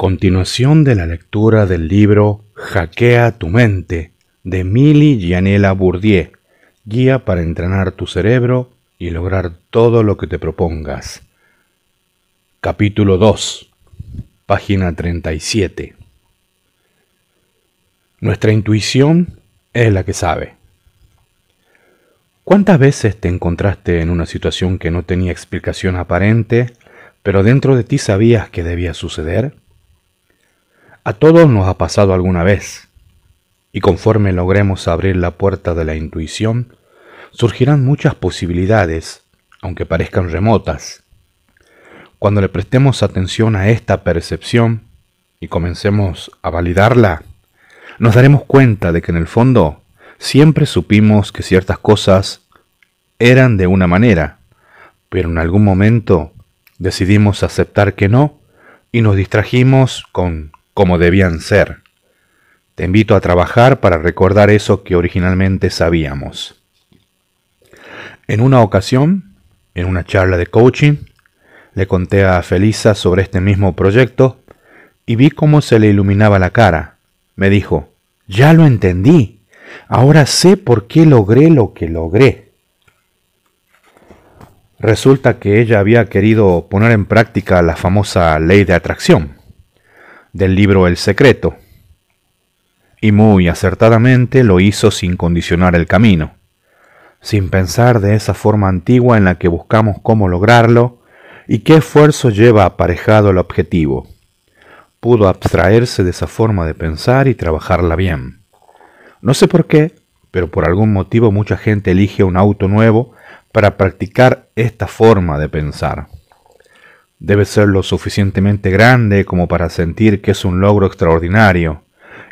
Continuación de la lectura del libro Jaquea tu mente de Mili Gianella Bourdieu, guía para entrenar tu cerebro y lograr todo lo que te propongas. Capítulo 2, página 37. Nuestra intuición es la que sabe. ¿Cuántas veces te encontraste en una situación que no tenía explicación aparente, pero dentro de ti sabías que debía suceder? A todos nos ha pasado alguna vez, y conforme logremos abrir la puerta de la intuición, surgirán muchas posibilidades, aunque parezcan remotas. Cuando le prestemos atención a esta percepción y comencemos a validarla, nos daremos cuenta de que en el fondo siempre supimos que ciertas cosas eran de una manera, pero en algún momento decidimos aceptar que no y nos distrajimos con como debían ser. Te invito a trabajar para recordar eso que originalmente sabíamos. En una ocasión, en una charla de coaching, le conté a Felisa sobre este mismo proyecto y vi cómo se le iluminaba la cara. Me dijo, ya lo entendí, ahora sé por qué logré lo que logré. Resulta que ella había querido poner en práctica la famosa ley de atracción del libro El Secreto, y muy acertadamente lo hizo sin condicionar el camino, sin pensar de esa forma antigua en la que buscamos cómo lograrlo y qué esfuerzo lleva aparejado el objetivo. Pudo abstraerse de esa forma de pensar y trabajarla bien. No sé por qué, pero por algún motivo mucha gente elige un auto nuevo para practicar esta forma de pensar debe ser lo suficientemente grande como para sentir que es un logro extraordinario,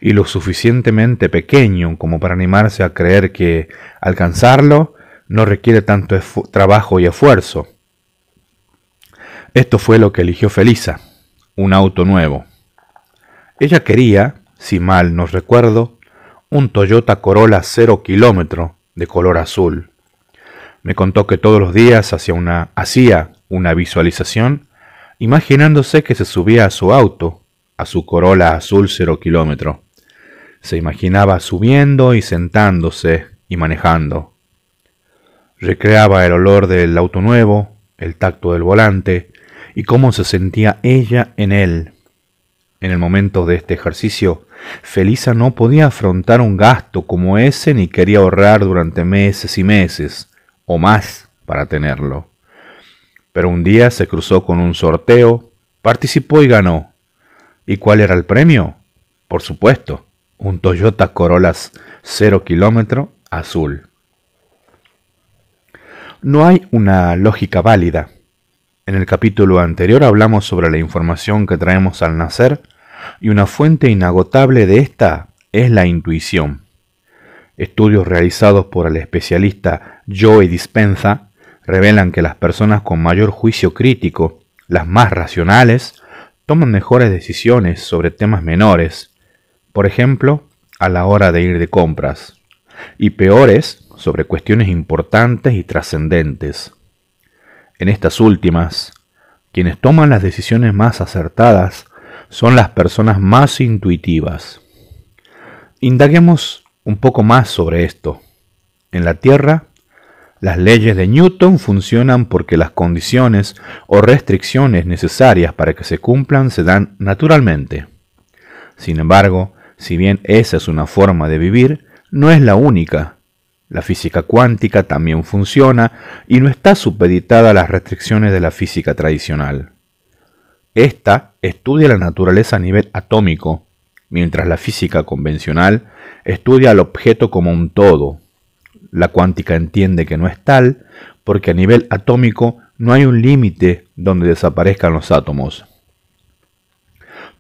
y lo suficientemente pequeño como para animarse a creer que alcanzarlo no requiere tanto trabajo y esfuerzo. Esto fue lo que eligió Felisa, un auto nuevo. Ella quería, si mal no recuerdo, un Toyota Corolla 0 kilómetro de color azul. Me contó que todos los días hacía una visualización imaginándose que se subía a su auto, a su corola azul cero kilómetro. Se imaginaba subiendo y sentándose y manejando. Recreaba el olor del auto nuevo, el tacto del volante y cómo se sentía ella en él. En el momento de este ejercicio, Felisa no podía afrontar un gasto como ese ni quería ahorrar durante meses y meses, o más, para tenerlo pero un día se cruzó con un sorteo, participó y ganó. ¿Y cuál era el premio? Por supuesto, un Toyota Corolas 0 km azul. No hay una lógica válida. En el capítulo anterior hablamos sobre la información que traemos al nacer y una fuente inagotable de esta es la intuición. Estudios realizados por el especialista Joey Dispenza revelan que las personas con mayor juicio crítico, las más racionales, toman mejores decisiones sobre temas menores, por ejemplo, a la hora de ir de compras, y peores sobre cuestiones importantes y trascendentes. En estas últimas, quienes toman las decisiones más acertadas son las personas más intuitivas. Indaguemos un poco más sobre esto. En la Tierra las leyes de Newton funcionan porque las condiciones o restricciones necesarias para que se cumplan se dan naturalmente. Sin embargo, si bien esa es una forma de vivir, no es la única. La física cuántica también funciona y no está supeditada a las restricciones de la física tradicional. Esta estudia la naturaleza a nivel atómico, mientras la física convencional estudia al objeto como un todo, la cuántica entiende que no es tal porque a nivel atómico no hay un límite donde desaparezcan los átomos.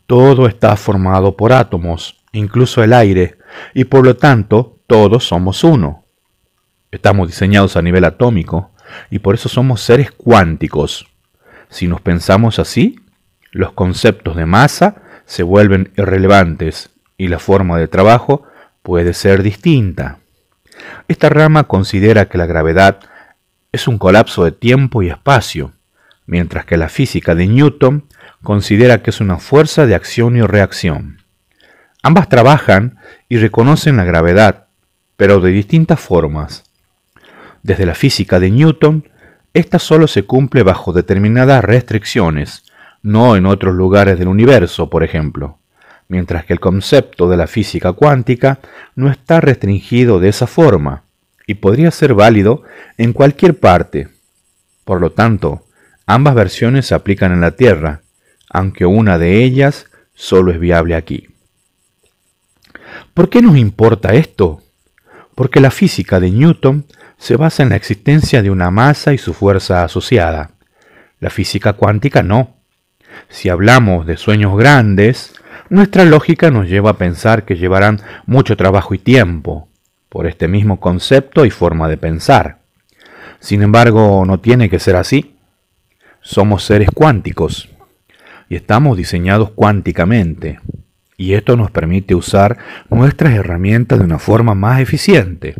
Todo está formado por átomos, incluso el aire, y por lo tanto todos somos uno. Estamos diseñados a nivel atómico y por eso somos seres cuánticos. Si nos pensamos así, los conceptos de masa se vuelven irrelevantes y la forma de trabajo puede ser distinta. Esta rama considera que la gravedad es un colapso de tiempo y espacio, mientras que la física de Newton considera que es una fuerza de acción y reacción. Ambas trabajan y reconocen la gravedad, pero de distintas formas. Desde la física de Newton, esta solo se cumple bajo determinadas restricciones, no en otros lugares del universo, por ejemplo mientras que el concepto de la física cuántica no está restringido de esa forma y podría ser válido en cualquier parte. Por lo tanto, ambas versiones se aplican en la Tierra, aunque una de ellas solo es viable aquí. ¿Por qué nos importa esto? Porque la física de Newton se basa en la existencia de una masa y su fuerza asociada. La física cuántica no. Si hablamos de sueños grandes, nuestra lógica nos lleva a pensar que llevarán mucho trabajo y tiempo, por este mismo concepto y forma de pensar. Sin embargo, no tiene que ser así. Somos seres cuánticos y estamos diseñados cuánticamente, y esto nos permite usar nuestras herramientas de una forma más eficiente.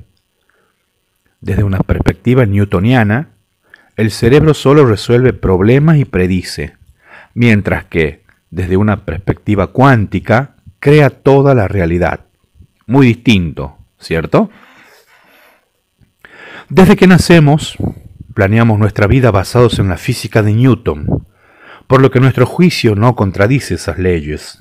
Desde una perspectiva newtoniana, el cerebro solo resuelve problemas y predice, mientras que desde una perspectiva cuántica, crea toda la realidad. Muy distinto, ¿cierto? Desde que nacemos, planeamos nuestra vida basados en la física de Newton, por lo que nuestro juicio no contradice esas leyes.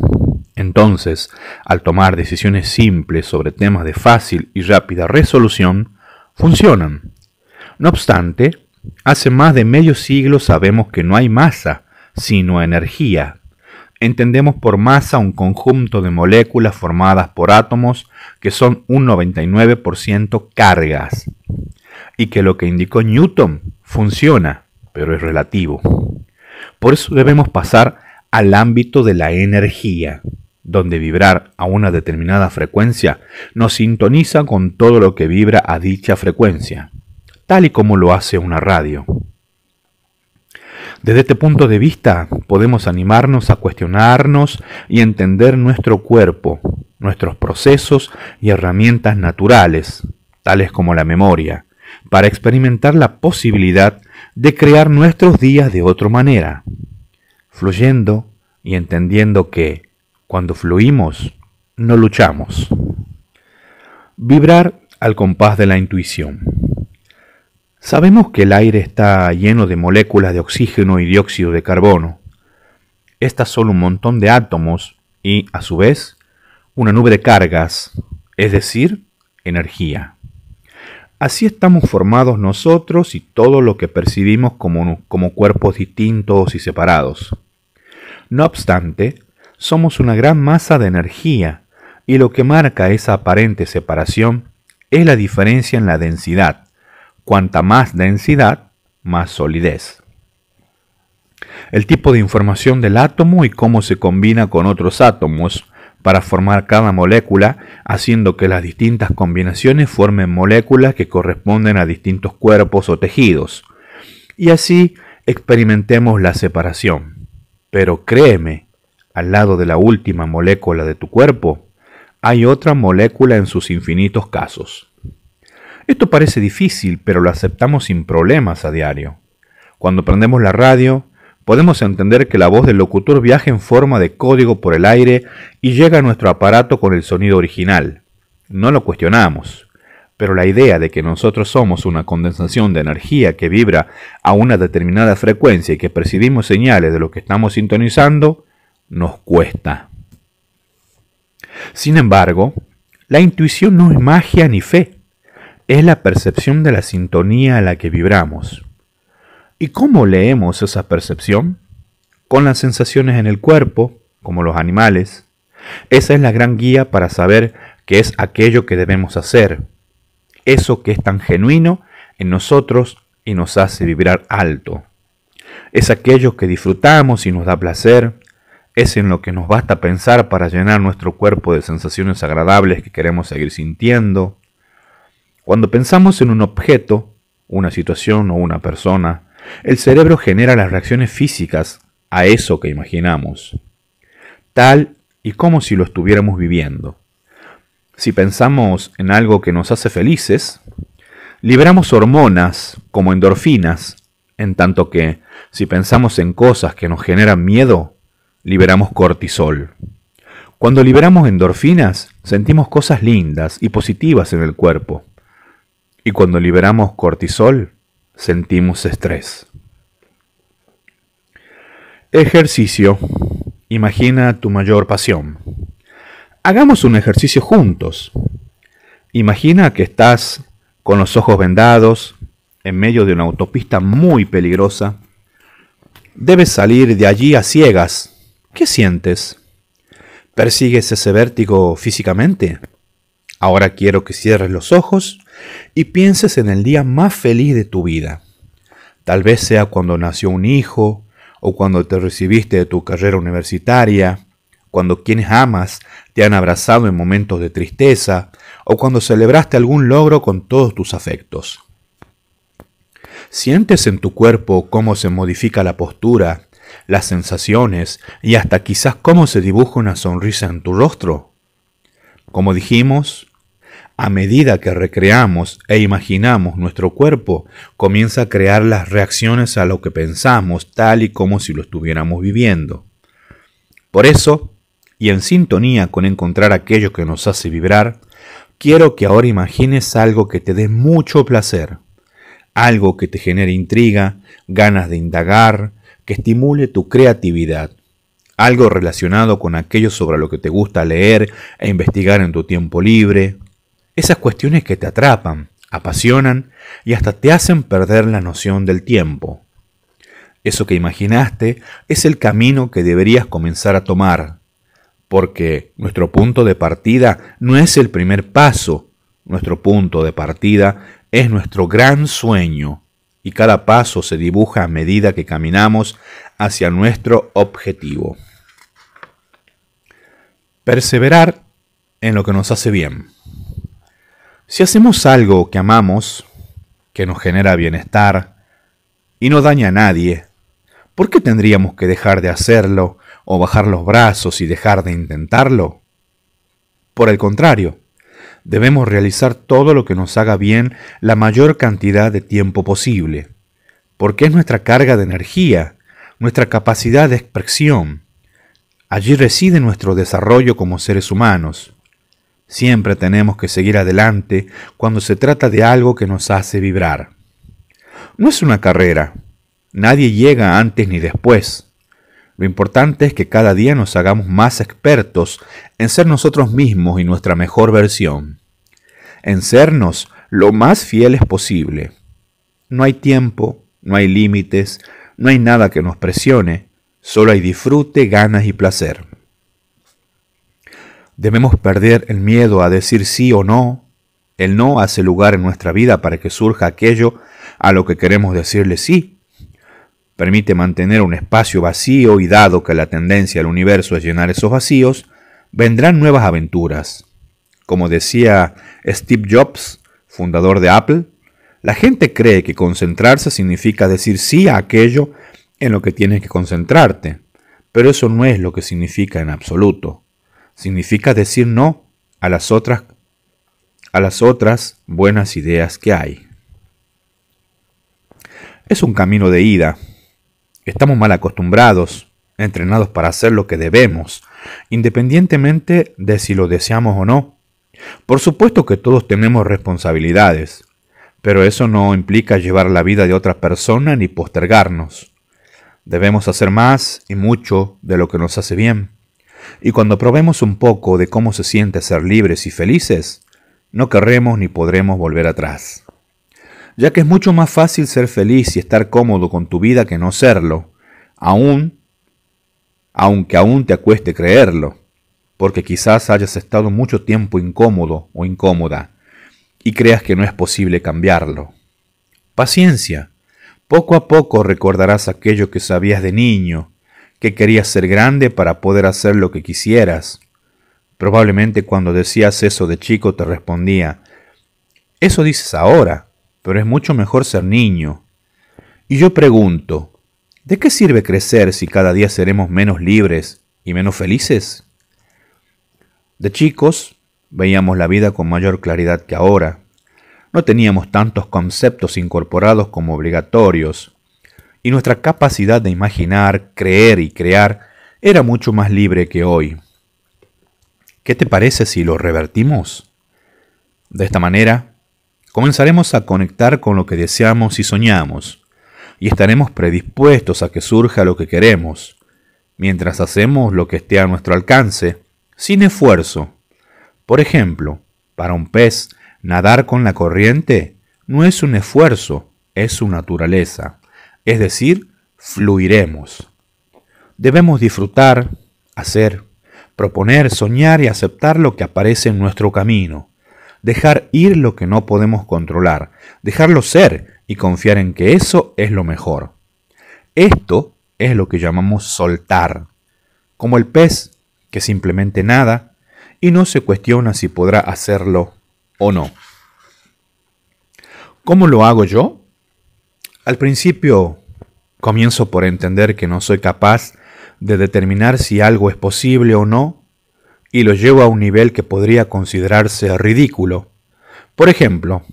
Entonces, al tomar decisiones simples sobre temas de fácil y rápida resolución, funcionan. No obstante, hace más de medio siglo sabemos que no hay masa, sino energía, entendemos por masa un conjunto de moléculas formadas por átomos que son un 99% cargas y que lo que indicó Newton funciona, pero es relativo. Por eso debemos pasar al ámbito de la energía, donde vibrar a una determinada frecuencia nos sintoniza con todo lo que vibra a dicha frecuencia, tal y como lo hace una radio. Desde este punto de vista podemos animarnos a cuestionarnos y entender nuestro cuerpo, nuestros procesos y herramientas naturales, tales como la memoria, para experimentar la posibilidad de crear nuestros días de otra manera, fluyendo y entendiendo que, cuando fluimos, no luchamos. Vibrar al compás de la intuición. Sabemos que el aire está lleno de moléculas de oxígeno y dióxido de carbono. Estas son un montón de átomos y, a su vez, una nube de cargas, es decir, energía. Así estamos formados nosotros y todo lo que percibimos como, como cuerpos distintos y separados. No obstante, somos una gran masa de energía y lo que marca esa aparente separación es la diferencia en la densidad Cuanta más densidad, más solidez. El tipo de información del átomo y cómo se combina con otros átomos para formar cada molécula, haciendo que las distintas combinaciones formen moléculas que corresponden a distintos cuerpos o tejidos. Y así experimentemos la separación. Pero créeme, al lado de la última molécula de tu cuerpo, hay otra molécula en sus infinitos casos. Esto parece difícil, pero lo aceptamos sin problemas a diario. Cuando prendemos la radio, podemos entender que la voz del locutor viaja en forma de código por el aire y llega a nuestro aparato con el sonido original. No lo cuestionamos, pero la idea de que nosotros somos una condensación de energía que vibra a una determinada frecuencia y que percibimos señales de lo que estamos sintonizando, nos cuesta. Sin embargo, la intuición no es magia ni fe es la percepción de la sintonía a la que vibramos. ¿Y cómo leemos esa percepción? Con las sensaciones en el cuerpo, como los animales. Esa es la gran guía para saber qué es aquello que debemos hacer, eso que es tan genuino en nosotros y nos hace vibrar alto. Es aquello que disfrutamos y nos da placer, es en lo que nos basta pensar para llenar nuestro cuerpo de sensaciones agradables que queremos seguir sintiendo, cuando pensamos en un objeto, una situación o una persona, el cerebro genera las reacciones físicas a eso que imaginamos, tal y como si lo estuviéramos viviendo. Si pensamos en algo que nos hace felices, liberamos hormonas como endorfinas, en tanto que si pensamos en cosas que nos generan miedo, liberamos cortisol. Cuando liberamos endorfinas, sentimos cosas lindas y positivas en el cuerpo. Y cuando liberamos cortisol, sentimos estrés. Ejercicio. Imagina tu mayor pasión. Hagamos un ejercicio juntos. Imagina que estás con los ojos vendados, en medio de una autopista muy peligrosa. Debes salir de allí a ciegas. ¿Qué sientes? ¿Persigues ese vértigo físicamente? Ahora quiero que cierres los ojos y pienses en el día más feliz de tu vida. Tal vez sea cuando nació un hijo, o cuando te recibiste de tu carrera universitaria, cuando quienes amas te han abrazado en momentos de tristeza, o cuando celebraste algún logro con todos tus afectos. ¿Sientes en tu cuerpo cómo se modifica la postura, las sensaciones y hasta quizás cómo se dibuja una sonrisa en tu rostro? Como dijimos, a medida que recreamos e imaginamos nuestro cuerpo, comienza a crear las reacciones a lo que pensamos, tal y como si lo estuviéramos viviendo. Por eso, y en sintonía con encontrar aquello que nos hace vibrar, quiero que ahora imagines algo que te dé mucho placer, algo que te genere intriga, ganas de indagar, que estimule tu creatividad algo relacionado con aquello sobre lo que te gusta leer e investigar en tu tiempo libre. Esas cuestiones que te atrapan, apasionan y hasta te hacen perder la noción del tiempo. Eso que imaginaste es el camino que deberías comenzar a tomar, porque nuestro punto de partida no es el primer paso, nuestro punto de partida es nuestro gran sueño, y cada paso se dibuja a medida que caminamos hacia nuestro objetivo. Perseverar en lo que nos hace bien. Si hacemos algo que amamos, que nos genera bienestar y no daña a nadie, ¿por qué tendríamos que dejar de hacerlo o bajar los brazos y dejar de intentarlo? Por el contrario, debemos realizar todo lo que nos haga bien la mayor cantidad de tiempo posible, porque es nuestra carga de energía, nuestra capacidad de expresión. Allí reside nuestro desarrollo como seres humanos. Siempre tenemos que seguir adelante cuando se trata de algo que nos hace vibrar. No es una carrera. Nadie llega antes ni después. Lo importante es que cada día nos hagamos más expertos en ser nosotros mismos y nuestra mejor versión, en sernos lo más fieles posible. No hay tiempo, no hay límites, no hay nada que nos presione, solo hay disfrute, ganas y placer. Debemos perder el miedo a decir sí o no. El no hace lugar en nuestra vida para que surja aquello a lo que queremos decirle sí permite mantener un espacio vacío y dado que la tendencia del universo es llenar esos vacíos, vendrán nuevas aventuras. Como decía Steve Jobs, fundador de Apple, la gente cree que concentrarse significa decir sí a aquello en lo que tienes que concentrarte, pero eso no es lo que significa en absoluto. Significa decir no a las otras a las otras buenas ideas que hay. Es un camino de ida, Estamos mal acostumbrados, entrenados para hacer lo que debemos, independientemente de si lo deseamos o no. Por supuesto que todos tenemos responsabilidades, pero eso no implica llevar la vida de otra persona ni postergarnos. Debemos hacer más y mucho de lo que nos hace bien. Y cuando probemos un poco de cómo se siente ser libres y felices, no querremos ni podremos volver atrás ya que es mucho más fácil ser feliz y estar cómodo con tu vida que no serlo, aun aunque aún te acueste creerlo, porque quizás hayas estado mucho tiempo incómodo o incómoda y creas que no es posible cambiarlo. Paciencia. Poco a poco recordarás aquello que sabías de niño, que querías ser grande para poder hacer lo que quisieras. Probablemente cuando decías eso de chico te respondía, eso dices ahora, pero es mucho mejor ser niño. Y yo pregunto, ¿de qué sirve crecer si cada día seremos menos libres y menos felices? De chicos veíamos la vida con mayor claridad que ahora. No teníamos tantos conceptos incorporados como obligatorios, y nuestra capacidad de imaginar, creer y crear era mucho más libre que hoy. ¿Qué te parece si lo revertimos? De esta manera, comenzaremos a conectar con lo que deseamos y soñamos, y estaremos predispuestos a que surja lo que queremos, mientras hacemos lo que esté a nuestro alcance, sin esfuerzo. Por ejemplo, para un pez, nadar con la corriente no es un esfuerzo, es su naturaleza, es decir, fluiremos. Debemos disfrutar, hacer, proponer, soñar y aceptar lo que aparece en nuestro camino, dejar ir lo que no podemos controlar, dejarlo ser y confiar en que eso es lo mejor. Esto es lo que llamamos soltar, como el pez que simplemente nada y no se cuestiona si podrá hacerlo o no. ¿Cómo lo hago yo? Al principio comienzo por entender que no soy capaz de determinar si algo es posible o no y lo llevo a un nivel que podría considerarse ridículo. Por ejemplo,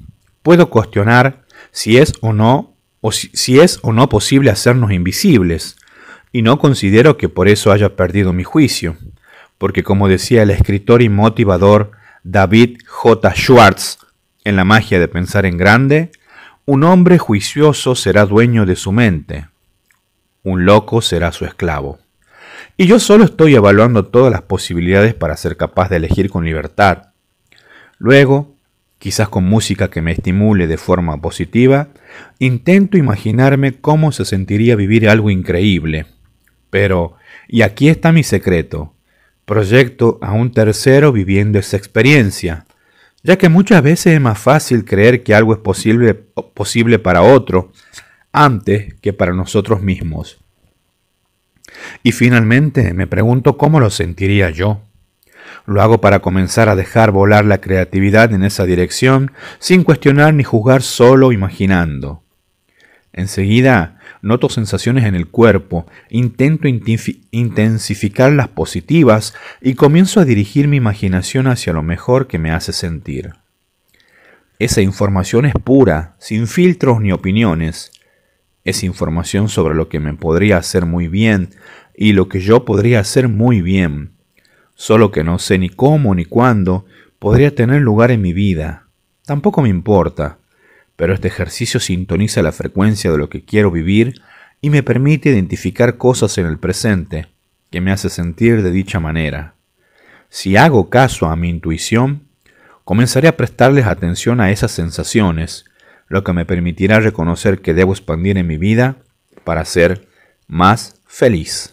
puedo cuestionar si es o no o es o no posible hacernos invisibles, y no considero que por eso haya perdido mi juicio, porque como decía el escritor y motivador David J. Schwartz en La magia de pensar en grande, un hombre juicioso será dueño de su mente, un loco será su esclavo. Y yo solo estoy evaluando todas las posibilidades para ser capaz de elegir con libertad. Luego, quizás con música que me estimule de forma positiva, intento imaginarme cómo se sentiría vivir algo increíble. Pero, y aquí está mi secreto, proyecto a un tercero viviendo esa experiencia, ya que muchas veces es más fácil creer que algo es posible, posible para otro antes que para nosotros mismos. Y finalmente me pregunto cómo lo sentiría yo. Lo hago para comenzar a dejar volar la creatividad en esa dirección sin cuestionar ni juzgar solo imaginando. Enseguida noto sensaciones en el cuerpo, intento intensificar las positivas y comienzo a dirigir mi imaginación hacia lo mejor que me hace sentir. Esa información es pura, sin filtros ni opiniones es información sobre lo que me podría hacer muy bien y lo que yo podría hacer muy bien, solo que no sé ni cómo ni cuándo podría tener lugar en mi vida. Tampoco me importa, pero este ejercicio sintoniza la frecuencia de lo que quiero vivir y me permite identificar cosas en el presente que me hace sentir de dicha manera. Si hago caso a mi intuición, comenzaré a prestarles atención a esas sensaciones lo que me permitirá reconocer que debo expandir en mi vida para ser más feliz.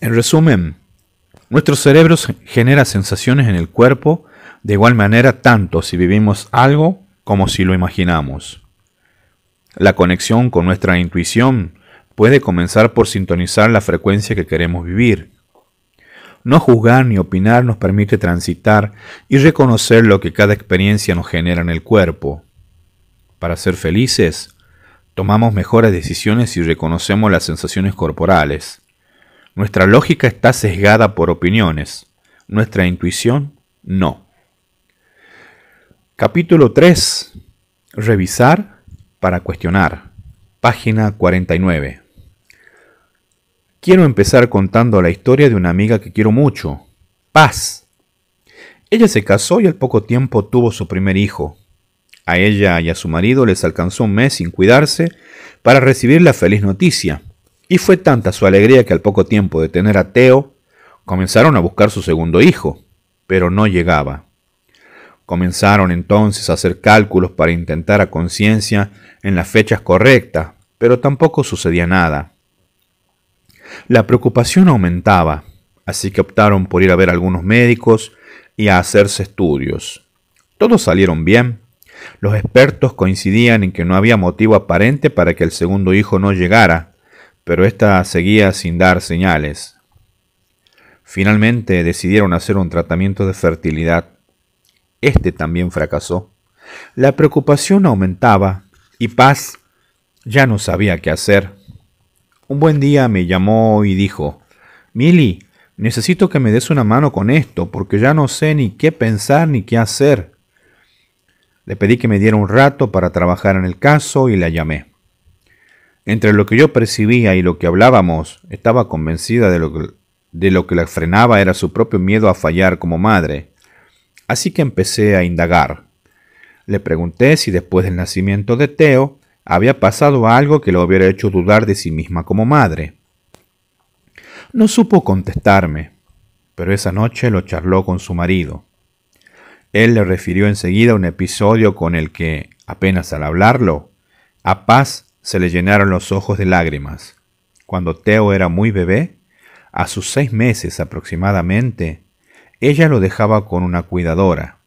En resumen, nuestro cerebro genera sensaciones en el cuerpo de igual manera tanto si vivimos algo como si lo imaginamos. La conexión con nuestra intuición puede comenzar por sintonizar la frecuencia que queremos vivir no juzgar ni opinar nos permite transitar y reconocer lo que cada experiencia nos genera en el cuerpo. Para ser felices, tomamos mejores decisiones y reconocemos las sensaciones corporales. Nuestra lógica está sesgada por opiniones, nuestra intuición no. Capítulo 3. Revisar para cuestionar. Página 49. Quiero empezar contando la historia de una amiga que quiero mucho, Paz. Ella se casó y al poco tiempo tuvo su primer hijo. A ella y a su marido les alcanzó un mes sin cuidarse para recibir la feliz noticia, y fue tanta su alegría que al poco tiempo de tener a Teo, comenzaron a buscar su segundo hijo, pero no llegaba. Comenzaron entonces a hacer cálculos para intentar a conciencia en las fechas correctas, pero tampoco sucedía nada. La preocupación aumentaba, así que optaron por ir a ver a algunos médicos y a hacerse estudios. Todos salieron bien. Los expertos coincidían en que no había motivo aparente para que el segundo hijo no llegara, pero ésta seguía sin dar señales. Finalmente decidieron hacer un tratamiento de fertilidad. Este también fracasó. La preocupación aumentaba y Paz ya no sabía qué hacer. Un buen día me llamó y dijo, Mili, necesito que me des una mano con esto, porque ya no sé ni qué pensar ni qué hacer. Le pedí que me diera un rato para trabajar en el caso y la llamé. Entre lo que yo percibía y lo que hablábamos, estaba convencida de lo que, de lo que la frenaba era su propio miedo a fallar como madre. Así que empecé a indagar. Le pregunté si después del nacimiento de Teo había pasado algo que lo hubiera hecho dudar de sí misma como madre. No supo contestarme, pero esa noche lo charló con su marido. Él le refirió enseguida un episodio con el que, apenas al hablarlo, a Paz se le llenaron los ojos de lágrimas. Cuando Teo era muy bebé, a sus seis meses aproximadamente, ella lo dejaba con una cuidadora.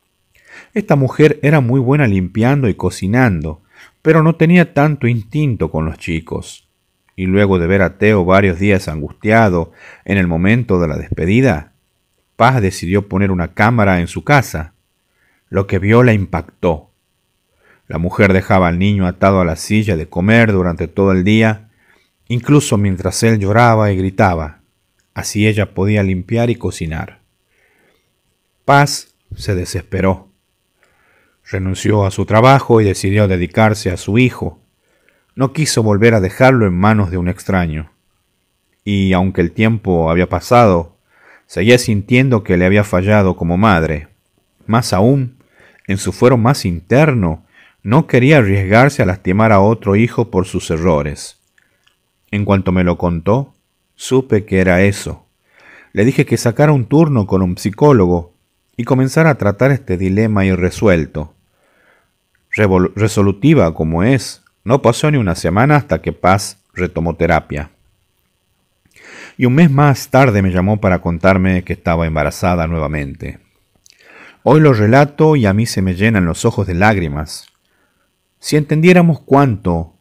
Esta mujer era muy buena limpiando y cocinando, pero no tenía tanto instinto con los chicos. Y luego de ver a Teo varios días angustiado en el momento de la despedida, Paz decidió poner una cámara en su casa. Lo que vio la impactó. La mujer dejaba al niño atado a la silla de comer durante todo el día, incluso mientras él lloraba y gritaba. Así ella podía limpiar y cocinar. Paz se desesperó. Renunció a su trabajo y decidió dedicarse a su hijo. No quiso volver a dejarlo en manos de un extraño. Y aunque el tiempo había pasado, seguía sintiendo que le había fallado como madre. Más aún, en su fuero más interno, no quería arriesgarse a lastimar a otro hijo por sus errores. En cuanto me lo contó, supe que era eso. Le dije que sacara un turno con un psicólogo y comenzara a tratar este dilema irresuelto resolutiva como es, no pasó ni una semana hasta que Paz retomó terapia. Y un mes más tarde me llamó para contarme que estaba embarazada nuevamente. Hoy lo relato y a mí se me llenan los ojos de lágrimas. Si entendiéramos cuánto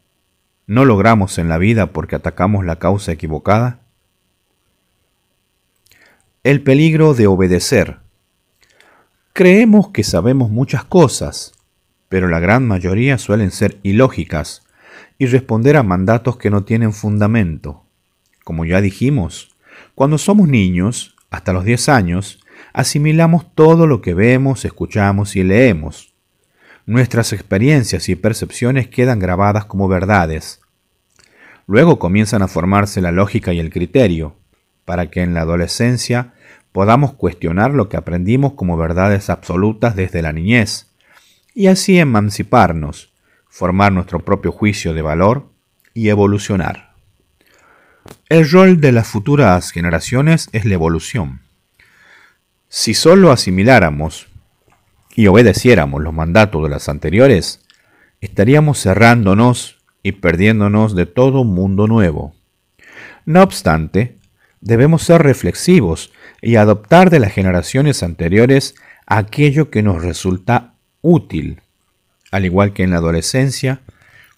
no logramos en la vida porque atacamos la causa equivocada. El peligro de obedecer. Creemos que sabemos muchas cosas, pero la gran mayoría suelen ser ilógicas y responder a mandatos que no tienen fundamento. Como ya dijimos, cuando somos niños, hasta los 10 años, asimilamos todo lo que vemos, escuchamos y leemos. Nuestras experiencias y percepciones quedan grabadas como verdades. Luego comienzan a formarse la lógica y el criterio, para que en la adolescencia podamos cuestionar lo que aprendimos como verdades absolutas desde la niñez y así emanciparnos, formar nuestro propio juicio de valor y evolucionar. El rol de las futuras generaciones es la evolución. Si solo asimiláramos y obedeciéramos los mandatos de las anteriores, estaríamos cerrándonos y perdiéndonos de todo mundo nuevo. No obstante, debemos ser reflexivos y adoptar de las generaciones anteriores aquello que nos resulta útil, al igual que en la adolescencia,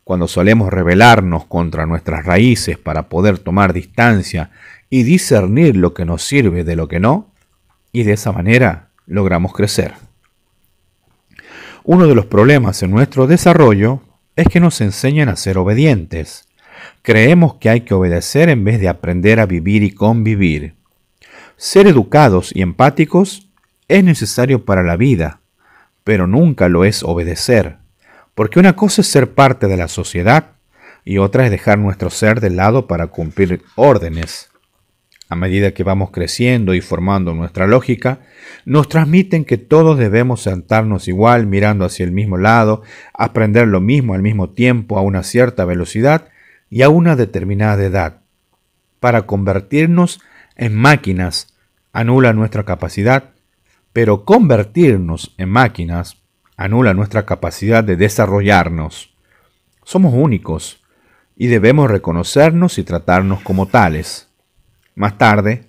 cuando solemos rebelarnos contra nuestras raíces para poder tomar distancia y discernir lo que nos sirve de lo que no, y de esa manera logramos crecer. Uno de los problemas en nuestro desarrollo es que nos enseñan a ser obedientes. Creemos que hay que obedecer en vez de aprender a vivir y convivir. Ser educados y empáticos es necesario para la vida, pero nunca lo es obedecer, porque una cosa es ser parte de la sociedad y otra es dejar nuestro ser de lado para cumplir órdenes. A medida que vamos creciendo y formando nuestra lógica, nos transmiten que todos debemos sentarnos igual, mirando hacia el mismo lado, aprender lo mismo al mismo tiempo a una cierta velocidad y a una determinada edad. Para convertirnos en máquinas, anula nuestra capacidad pero convertirnos en máquinas anula nuestra capacidad de desarrollarnos. Somos únicos y debemos reconocernos y tratarnos como tales. Más tarde,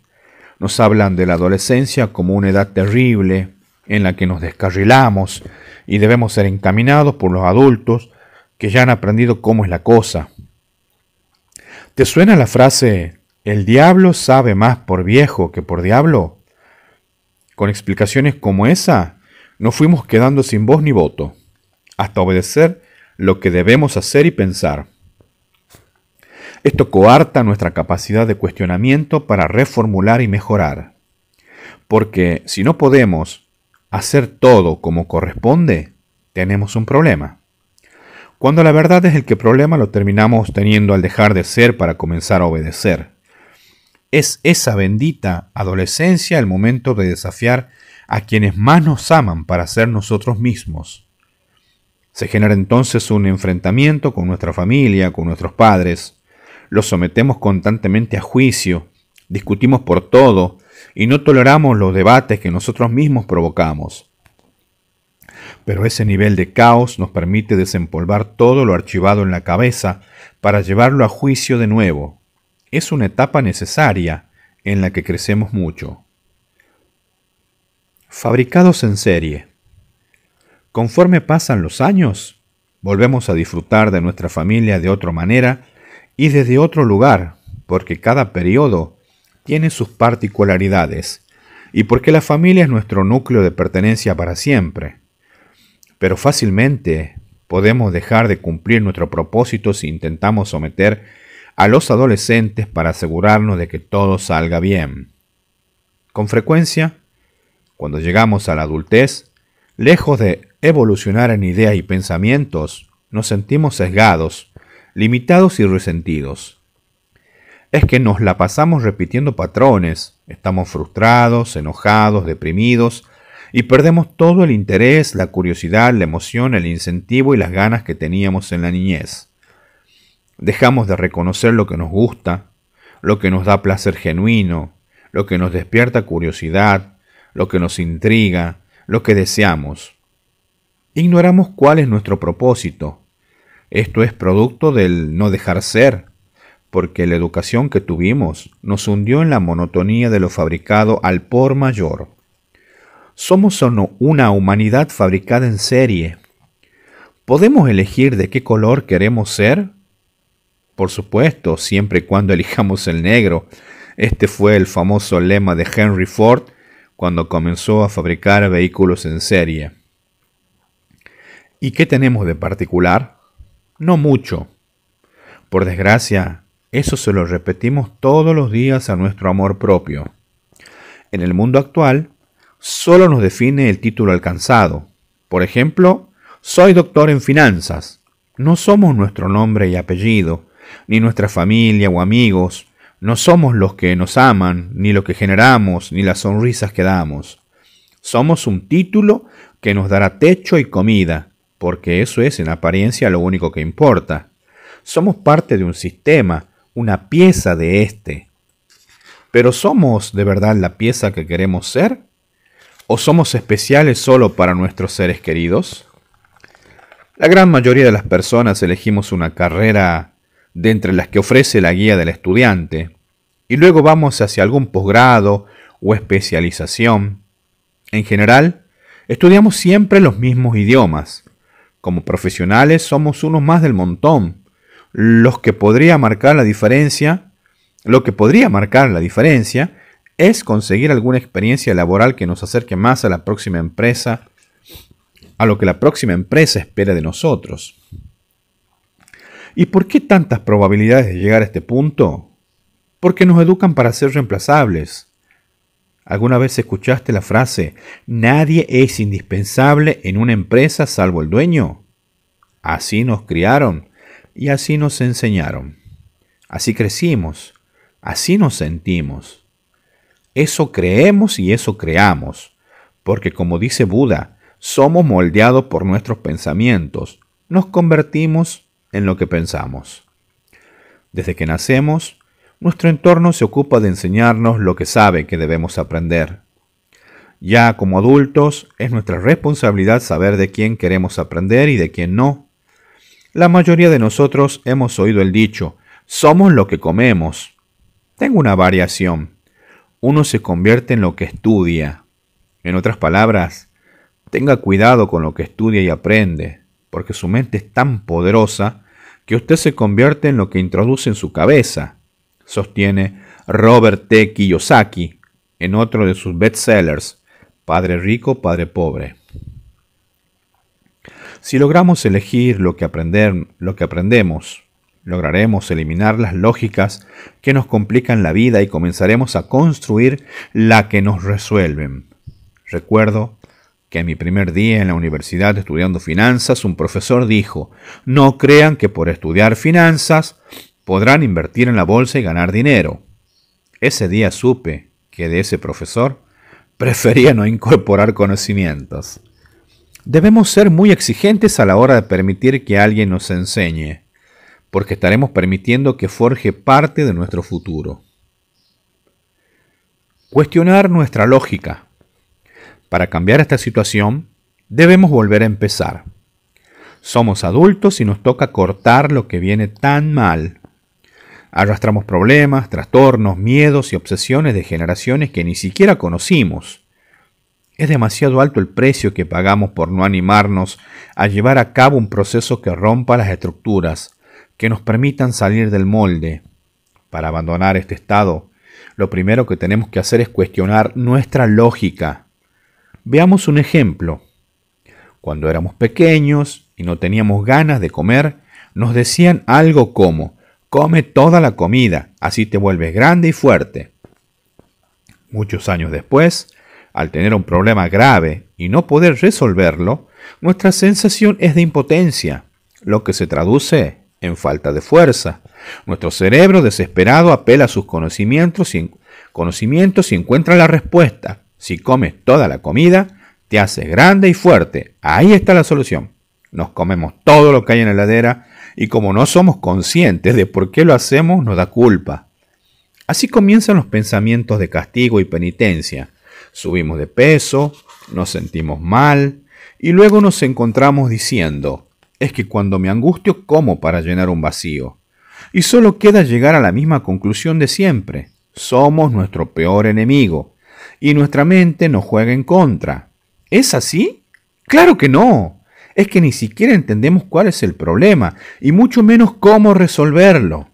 nos hablan de la adolescencia como una edad terrible en la que nos descarrilamos y debemos ser encaminados por los adultos que ya han aprendido cómo es la cosa. ¿Te suena la frase, el diablo sabe más por viejo que por diablo? Con explicaciones como esa, nos fuimos quedando sin voz ni voto, hasta obedecer lo que debemos hacer y pensar. Esto coarta nuestra capacidad de cuestionamiento para reformular y mejorar. Porque si no podemos hacer todo como corresponde, tenemos un problema. Cuando la verdad es el que problema lo terminamos teniendo al dejar de ser para comenzar a obedecer. Es esa bendita adolescencia el momento de desafiar a quienes más nos aman para ser nosotros mismos. Se genera entonces un enfrentamiento con nuestra familia, con nuestros padres. Los sometemos constantemente a juicio, discutimos por todo y no toleramos los debates que nosotros mismos provocamos. Pero ese nivel de caos nos permite desempolvar todo lo archivado en la cabeza para llevarlo a juicio de nuevo es una etapa necesaria en la que crecemos mucho. Fabricados en serie. Conforme pasan los años, volvemos a disfrutar de nuestra familia de otra manera y desde otro lugar, porque cada periodo tiene sus particularidades y porque la familia es nuestro núcleo de pertenencia para siempre. Pero fácilmente podemos dejar de cumplir nuestro propósito si intentamos someter a los adolescentes para asegurarnos de que todo salga bien. Con frecuencia, cuando llegamos a la adultez, lejos de evolucionar en ideas y pensamientos, nos sentimos sesgados, limitados y resentidos. Es que nos la pasamos repitiendo patrones, estamos frustrados, enojados, deprimidos, y perdemos todo el interés, la curiosidad, la emoción, el incentivo y las ganas que teníamos en la niñez. Dejamos de reconocer lo que nos gusta, lo que nos da placer genuino, lo que nos despierta curiosidad, lo que nos intriga, lo que deseamos. Ignoramos cuál es nuestro propósito. Esto es producto del no dejar ser, porque la educación que tuvimos nos hundió en la monotonía de lo fabricado al por mayor. Somos una humanidad fabricada en serie. ¿Podemos elegir de qué color queremos ser? Por supuesto, siempre y cuando elijamos el negro. Este fue el famoso lema de Henry Ford cuando comenzó a fabricar vehículos en serie. ¿Y qué tenemos de particular? No mucho. Por desgracia, eso se lo repetimos todos los días a nuestro amor propio. En el mundo actual, solo nos define el título alcanzado. Por ejemplo, soy doctor en finanzas. No somos nuestro nombre y apellido, ni nuestra familia o amigos, no somos los que nos aman, ni lo que generamos, ni las sonrisas que damos. Somos un título que nos dará techo y comida, porque eso es en apariencia lo único que importa. Somos parte de un sistema, una pieza de éste. Pero ¿somos de verdad la pieza que queremos ser? ¿O somos especiales solo para nuestros seres queridos? La gran mayoría de las personas elegimos una carrera de entre las que ofrece la guía del estudiante, y luego vamos hacia algún posgrado o especialización. En general, estudiamos siempre los mismos idiomas. Como profesionales somos unos más del montón, los que podría marcar la diferencia, lo que podría marcar la diferencia es conseguir alguna experiencia laboral que nos acerque más a la próxima empresa, a lo que la próxima empresa espera de nosotros. ¿Y por qué tantas probabilidades de llegar a este punto? Porque nos educan para ser reemplazables. ¿Alguna vez escuchaste la frase, nadie es indispensable en una empresa salvo el dueño? Así nos criaron y así nos enseñaron. Así crecimos, así nos sentimos. Eso creemos y eso creamos, porque como dice Buda, somos moldeados por nuestros pensamientos, nos convertimos en lo que pensamos. Desde que nacemos, nuestro entorno se ocupa de enseñarnos lo que sabe que debemos aprender. Ya como adultos, es nuestra responsabilidad saber de quién queremos aprender y de quién no. La mayoría de nosotros hemos oído el dicho, somos lo que comemos. Tengo una variación. Uno se convierte en lo que estudia. En otras palabras, tenga cuidado con lo que estudia y aprende, porque su mente es tan poderosa que usted se convierte en lo que introduce en su cabeza, sostiene Robert T. Kiyosaki en otro de sus bestsellers, Padre Rico, Padre Pobre. Si logramos elegir lo que, aprender, lo que aprendemos, lograremos eliminar las lógicas que nos complican la vida y comenzaremos a construir la que nos resuelven. Recuerdo que en mi primer día en la universidad estudiando finanzas un profesor dijo, no crean que por estudiar finanzas podrán invertir en la bolsa y ganar dinero. Ese día supe que de ese profesor prefería no incorporar conocimientos. Debemos ser muy exigentes a la hora de permitir que alguien nos enseñe, porque estaremos permitiendo que forje parte de nuestro futuro. Cuestionar nuestra lógica para cambiar esta situación, debemos volver a empezar. Somos adultos y nos toca cortar lo que viene tan mal. Arrastramos problemas, trastornos, miedos y obsesiones de generaciones que ni siquiera conocimos. Es demasiado alto el precio que pagamos por no animarnos a llevar a cabo un proceso que rompa las estructuras, que nos permitan salir del molde. Para abandonar este estado, lo primero que tenemos que hacer es cuestionar nuestra lógica, Veamos un ejemplo. Cuando éramos pequeños y no teníamos ganas de comer, nos decían algo como, come toda la comida, así te vuelves grande y fuerte. Muchos años después, al tener un problema grave y no poder resolverlo, nuestra sensación es de impotencia, lo que se traduce en falta de fuerza. Nuestro cerebro desesperado apela a sus conocimientos y, encuentra la respuesta, si comes toda la comida, te haces grande y fuerte. Ahí está la solución. Nos comemos todo lo que hay en la heladera y como no somos conscientes de por qué lo hacemos, nos da culpa. Así comienzan los pensamientos de castigo y penitencia. Subimos de peso, nos sentimos mal y luego nos encontramos diciendo, es que cuando me angustio como para llenar un vacío. Y solo queda llegar a la misma conclusión de siempre. Somos nuestro peor enemigo y nuestra mente nos juega en contra. ¿Es así? Claro que no. Es que ni siquiera entendemos cuál es el problema y mucho menos cómo resolverlo.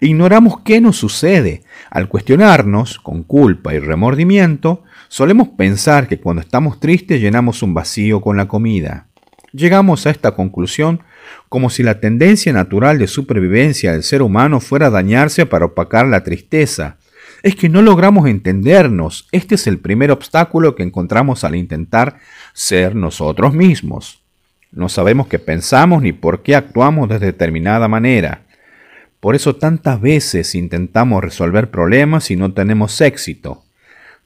Ignoramos qué nos sucede. Al cuestionarnos, con culpa y remordimiento, solemos pensar que cuando estamos tristes llenamos un vacío con la comida. Llegamos a esta conclusión como si la tendencia natural de supervivencia del ser humano fuera dañarse para opacar la tristeza, es que no logramos entendernos. Este es el primer obstáculo que encontramos al intentar ser nosotros mismos. No sabemos qué pensamos ni por qué actuamos de determinada manera. Por eso tantas veces intentamos resolver problemas y no tenemos éxito.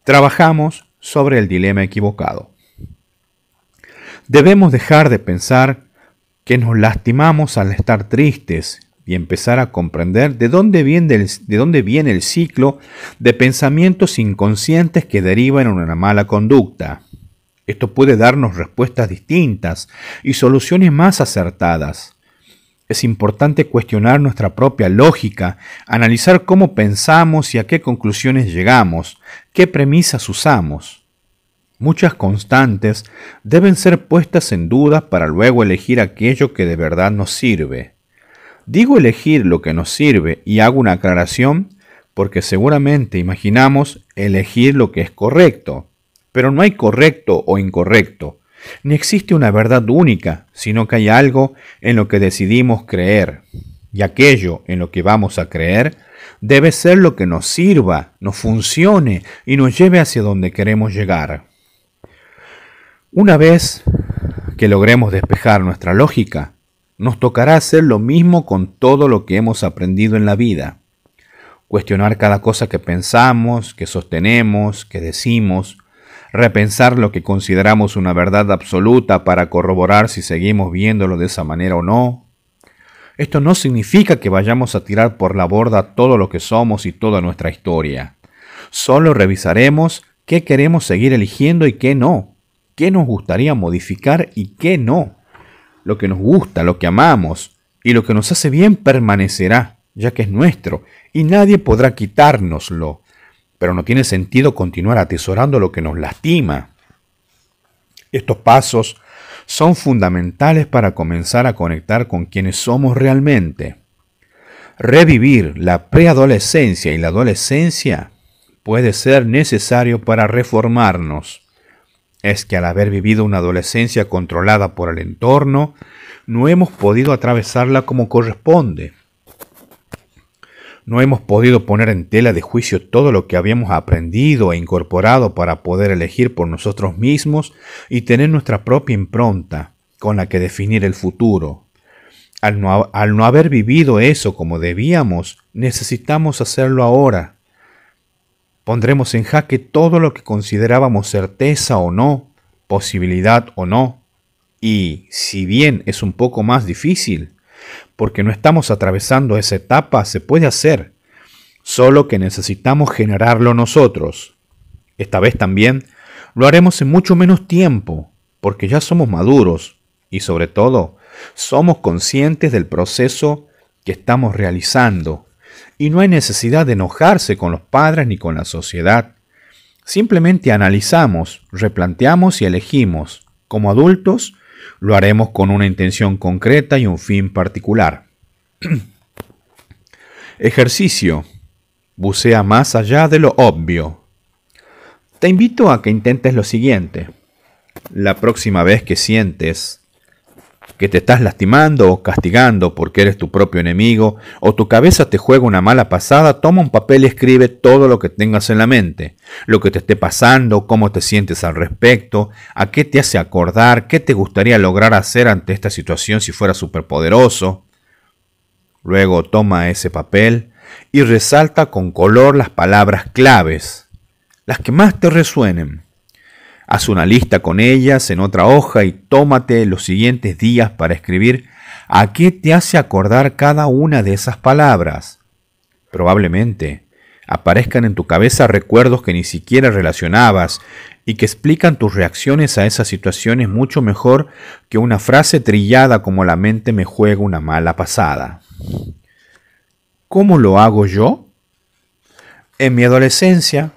Trabajamos sobre el dilema equivocado. Debemos dejar de pensar que nos lastimamos al estar tristes y empezar a comprender de dónde, viene el, de dónde viene el ciclo de pensamientos inconscientes que derivan en una mala conducta. Esto puede darnos respuestas distintas y soluciones más acertadas. Es importante cuestionar nuestra propia lógica, analizar cómo pensamos y a qué conclusiones llegamos, qué premisas usamos. Muchas constantes deben ser puestas en duda para luego elegir aquello que de verdad nos sirve. Digo elegir lo que nos sirve y hago una aclaración porque seguramente imaginamos elegir lo que es correcto. Pero no hay correcto o incorrecto. Ni existe una verdad única, sino que hay algo en lo que decidimos creer. Y aquello en lo que vamos a creer debe ser lo que nos sirva, nos funcione y nos lleve hacia donde queremos llegar. Una vez que logremos despejar nuestra lógica, nos tocará hacer lo mismo con todo lo que hemos aprendido en la vida. Cuestionar cada cosa que pensamos, que sostenemos, que decimos, repensar lo que consideramos una verdad absoluta para corroborar si seguimos viéndolo de esa manera o no. Esto no significa que vayamos a tirar por la borda todo lo que somos y toda nuestra historia. Solo revisaremos qué queremos seguir eligiendo y qué no, qué nos gustaría modificar y qué no lo que nos gusta, lo que amamos y lo que nos hace bien permanecerá, ya que es nuestro, y nadie podrá quitárnoslo. Pero no tiene sentido continuar atesorando lo que nos lastima. Estos pasos son fundamentales para comenzar a conectar con quienes somos realmente. Revivir la preadolescencia y la adolescencia puede ser necesario para reformarnos es que al haber vivido una adolescencia controlada por el entorno, no hemos podido atravesarla como corresponde. No hemos podido poner en tela de juicio todo lo que habíamos aprendido e incorporado para poder elegir por nosotros mismos y tener nuestra propia impronta con la que definir el futuro. Al no, haber vivido eso como debíamos, necesitamos hacerlo ahora Pondremos en jaque todo lo que considerábamos certeza o no, posibilidad o no. Y si bien es un poco más difícil, porque no estamos atravesando esa etapa, se puede hacer, solo que necesitamos generarlo nosotros. Esta vez también lo haremos en mucho menos tiempo, porque ya somos maduros y sobre todo somos conscientes del proceso que estamos realizando y no hay necesidad de enojarse con los padres ni con la sociedad. Simplemente analizamos, replanteamos y elegimos. Como adultos, lo haremos con una intención concreta y un fin particular. Ejercicio. Bucea más allá de lo obvio. Te invito a que intentes lo siguiente. La próxima vez que sientes que te estás lastimando o castigando porque eres tu propio enemigo, o tu cabeza te juega una mala pasada, toma un papel y escribe todo lo que tengas en la mente, lo que te esté pasando, cómo te sientes al respecto, a qué te hace acordar, qué te gustaría lograr hacer ante esta situación si fuera superpoderoso. Luego toma ese papel y resalta con color las palabras claves, las que más te resuenen Haz una lista con ellas en otra hoja y tómate los siguientes días para escribir a qué te hace acordar cada una de esas palabras. Probablemente aparezcan en tu cabeza recuerdos que ni siquiera relacionabas y que explican tus reacciones a esas situaciones mucho mejor que una frase trillada como la mente me juega una mala pasada. ¿Cómo lo hago yo? En mi adolescencia,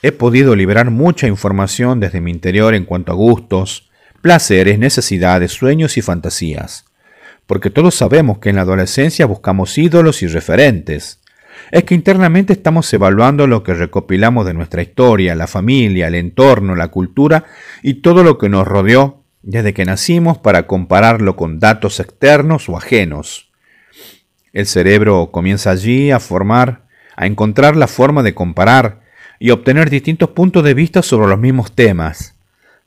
He podido liberar mucha información desde mi interior en cuanto a gustos, placeres, necesidades, sueños y fantasías. Porque todos sabemos que en la adolescencia buscamos ídolos y referentes. Es que internamente estamos evaluando lo que recopilamos de nuestra historia, la familia, el entorno, la cultura y todo lo que nos rodeó desde que nacimos para compararlo con datos externos o ajenos. El cerebro comienza allí a formar, a encontrar la forma de comparar, y obtener distintos puntos de vista sobre los mismos temas.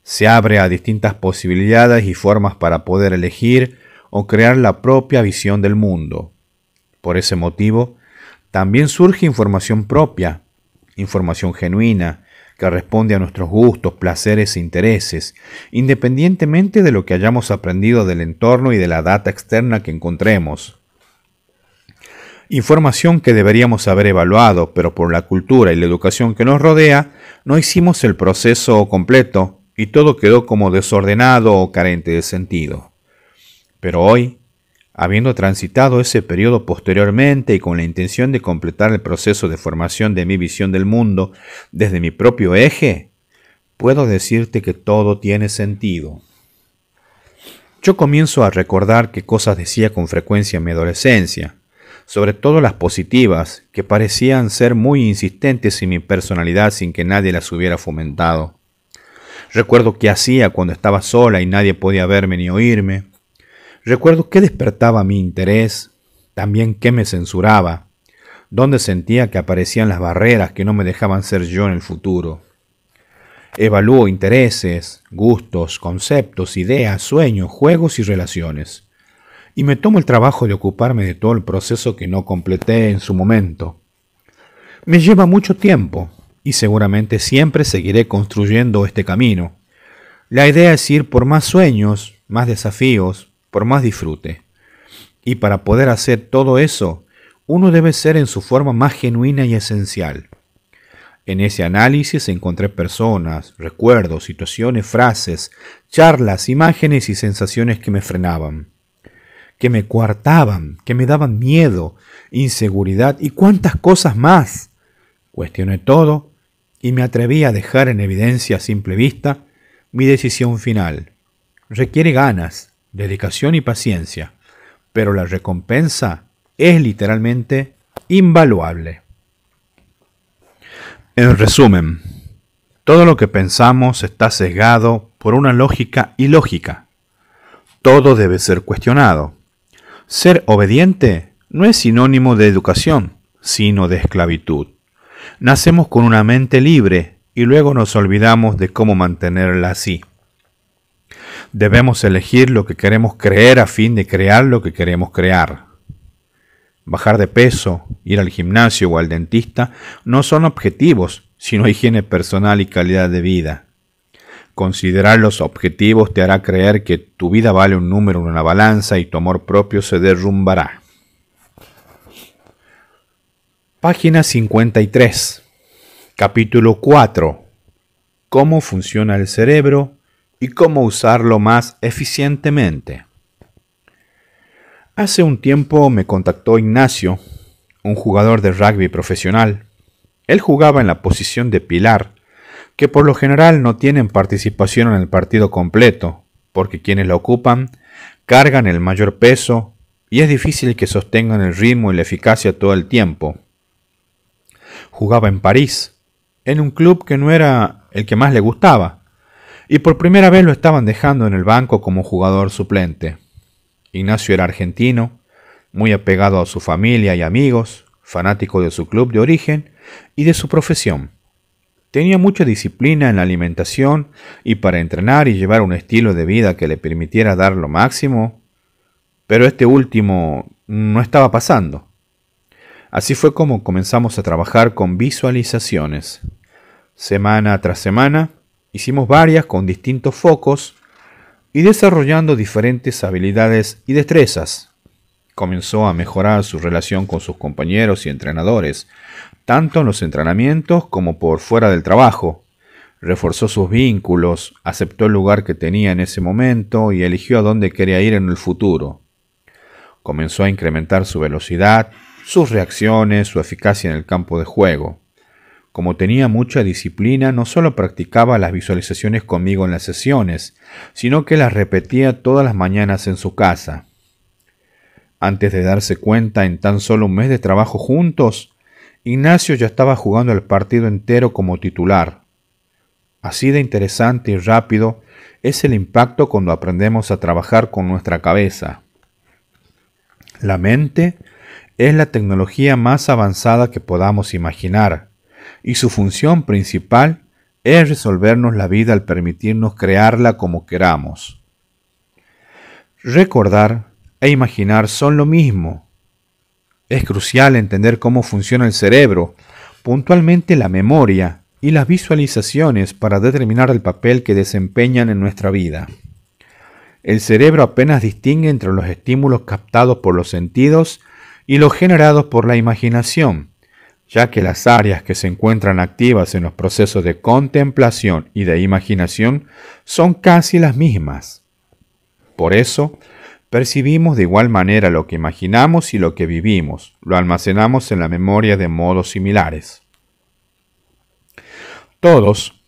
Se abre a distintas posibilidades y formas para poder elegir o crear la propia visión del mundo. Por ese motivo, también surge información propia, información genuina, que responde a nuestros gustos, placeres e intereses, independientemente de lo que hayamos aprendido del entorno y de la data externa que encontremos información que deberíamos haber evaluado, pero por la cultura y la educación que nos rodea, no hicimos el proceso completo y todo quedó como desordenado o carente de sentido. Pero hoy, habiendo transitado ese periodo posteriormente y con la intención de completar el proceso de formación de mi visión del mundo desde mi propio eje, puedo decirte que todo tiene sentido. Yo comienzo a recordar qué cosas decía con frecuencia en mi adolescencia, sobre todo las positivas, que parecían ser muy insistentes en mi personalidad sin que nadie las hubiera fomentado. Recuerdo qué hacía cuando estaba sola y nadie podía verme ni oírme. Recuerdo qué despertaba mi interés, también qué me censuraba, dónde sentía que aparecían las barreras que no me dejaban ser yo en el futuro. Evalúo intereses, gustos, conceptos, ideas, sueños, juegos y relaciones y me tomo el trabajo de ocuparme de todo el proceso que no completé en su momento. Me lleva mucho tiempo y seguramente siempre seguiré construyendo este camino. La idea es ir por más sueños, más desafíos, por más disfrute. Y para poder hacer todo eso, uno debe ser en su forma más genuina y esencial. En ese análisis encontré personas, recuerdos, situaciones, frases, charlas, imágenes y sensaciones que me frenaban que me coartaban, que me daban miedo, inseguridad y cuántas cosas más. Cuestioné todo y me atreví a dejar en evidencia a simple vista mi decisión final. Requiere ganas, dedicación y paciencia, pero la recompensa es literalmente invaluable. En resumen, todo lo que pensamos está sesgado por una lógica ilógica. Todo debe ser cuestionado. Ser obediente no es sinónimo de educación, sino de esclavitud. Nacemos con una mente libre y luego nos olvidamos de cómo mantenerla así. Debemos elegir lo que queremos creer a fin de crear lo que queremos crear. Bajar de peso, ir al gimnasio o al dentista no son objetivos, sino higiene personal y calidad de vida. Considerar los objetivos te hará creer que tu vida vale un número en una balanza y tu amor propio se derrumbará. Página 53. Capítulo 4. Cómo funciona el cerebro y cómo usarlo más eficientemente. Hace un tiempo me contactó Ignacio, un jugador de rugby profesional. Él jugaba en la posición de pilar que por lo general no tienen participación en el partido completo, porque quienes la ocupan cargan el mayor peso y es difícil que sostengan el ritmo y la eficacia todo el tiempo. Jugaba en París, en un club que no era el que más le gustaba, y por primera vez lo estaban dejando en el banco como jugador suplente. Ignacio era argentino, muy apegado a su familia y amigos, fanático de su club de origen y de su profesión. Tenía mucha disciplina en la alimentación y para entrenar y llevar un estilo de vida que le permitiera dar lo máximo, pero este último no estaba pasando. Así fue como comenzamos a trabajar con visualizaciones. Semana tras semana hicimos varias con distintos focos y desarrollando diferentes habilidades y destrezas. Comenzó a mejorar su relación con sus compañeros y entrenadores, tanto en los entrenamientos como por fuera del trabajo. Reforzó sus vínculos, aceptó el lugar que tenía en ese momento y eligió a dónde quería ir en el futuro. Comenzó a incrementar su velocidad, sus reacciones, su eficacia en el campo de juego. Como tenía mucha disciplina, no solo practicaba las visualizaciones conmigo en las sesiones, sino que las repetía todas las mañanas en su casa. Antes de darse cuenta, en tan solo un mes de trabajo juntos, Ignacio ya estaba jugando el partido entero como titular. Así de interesante y rápido es el impacto cuando aprendemos a trabajar con nuestra cabeza. La mente es la tecnología más avanzada que podamos imaginar, y su función principal es resolvernos la vida al permitirnos crearla como queramos. Recordar e imaginar son lo mismo, es crucial entender cómo funciona el cerebro, puntualmente la memoria y las visualizaciones para determinar el papel que desempeñan en nuestra vida. El cerebro apenas distingue entre los estímulos captados por los sentidos y los generados por la imaginación, ya que las áreas que se encuentran activas en los procesos de contemplación y de imaginación son casi las mismas. Por eso, Percibimos de igual manera lo que imaginamos y lo que vivimos, lo almacenamos en la memoria de modos similares. Todos,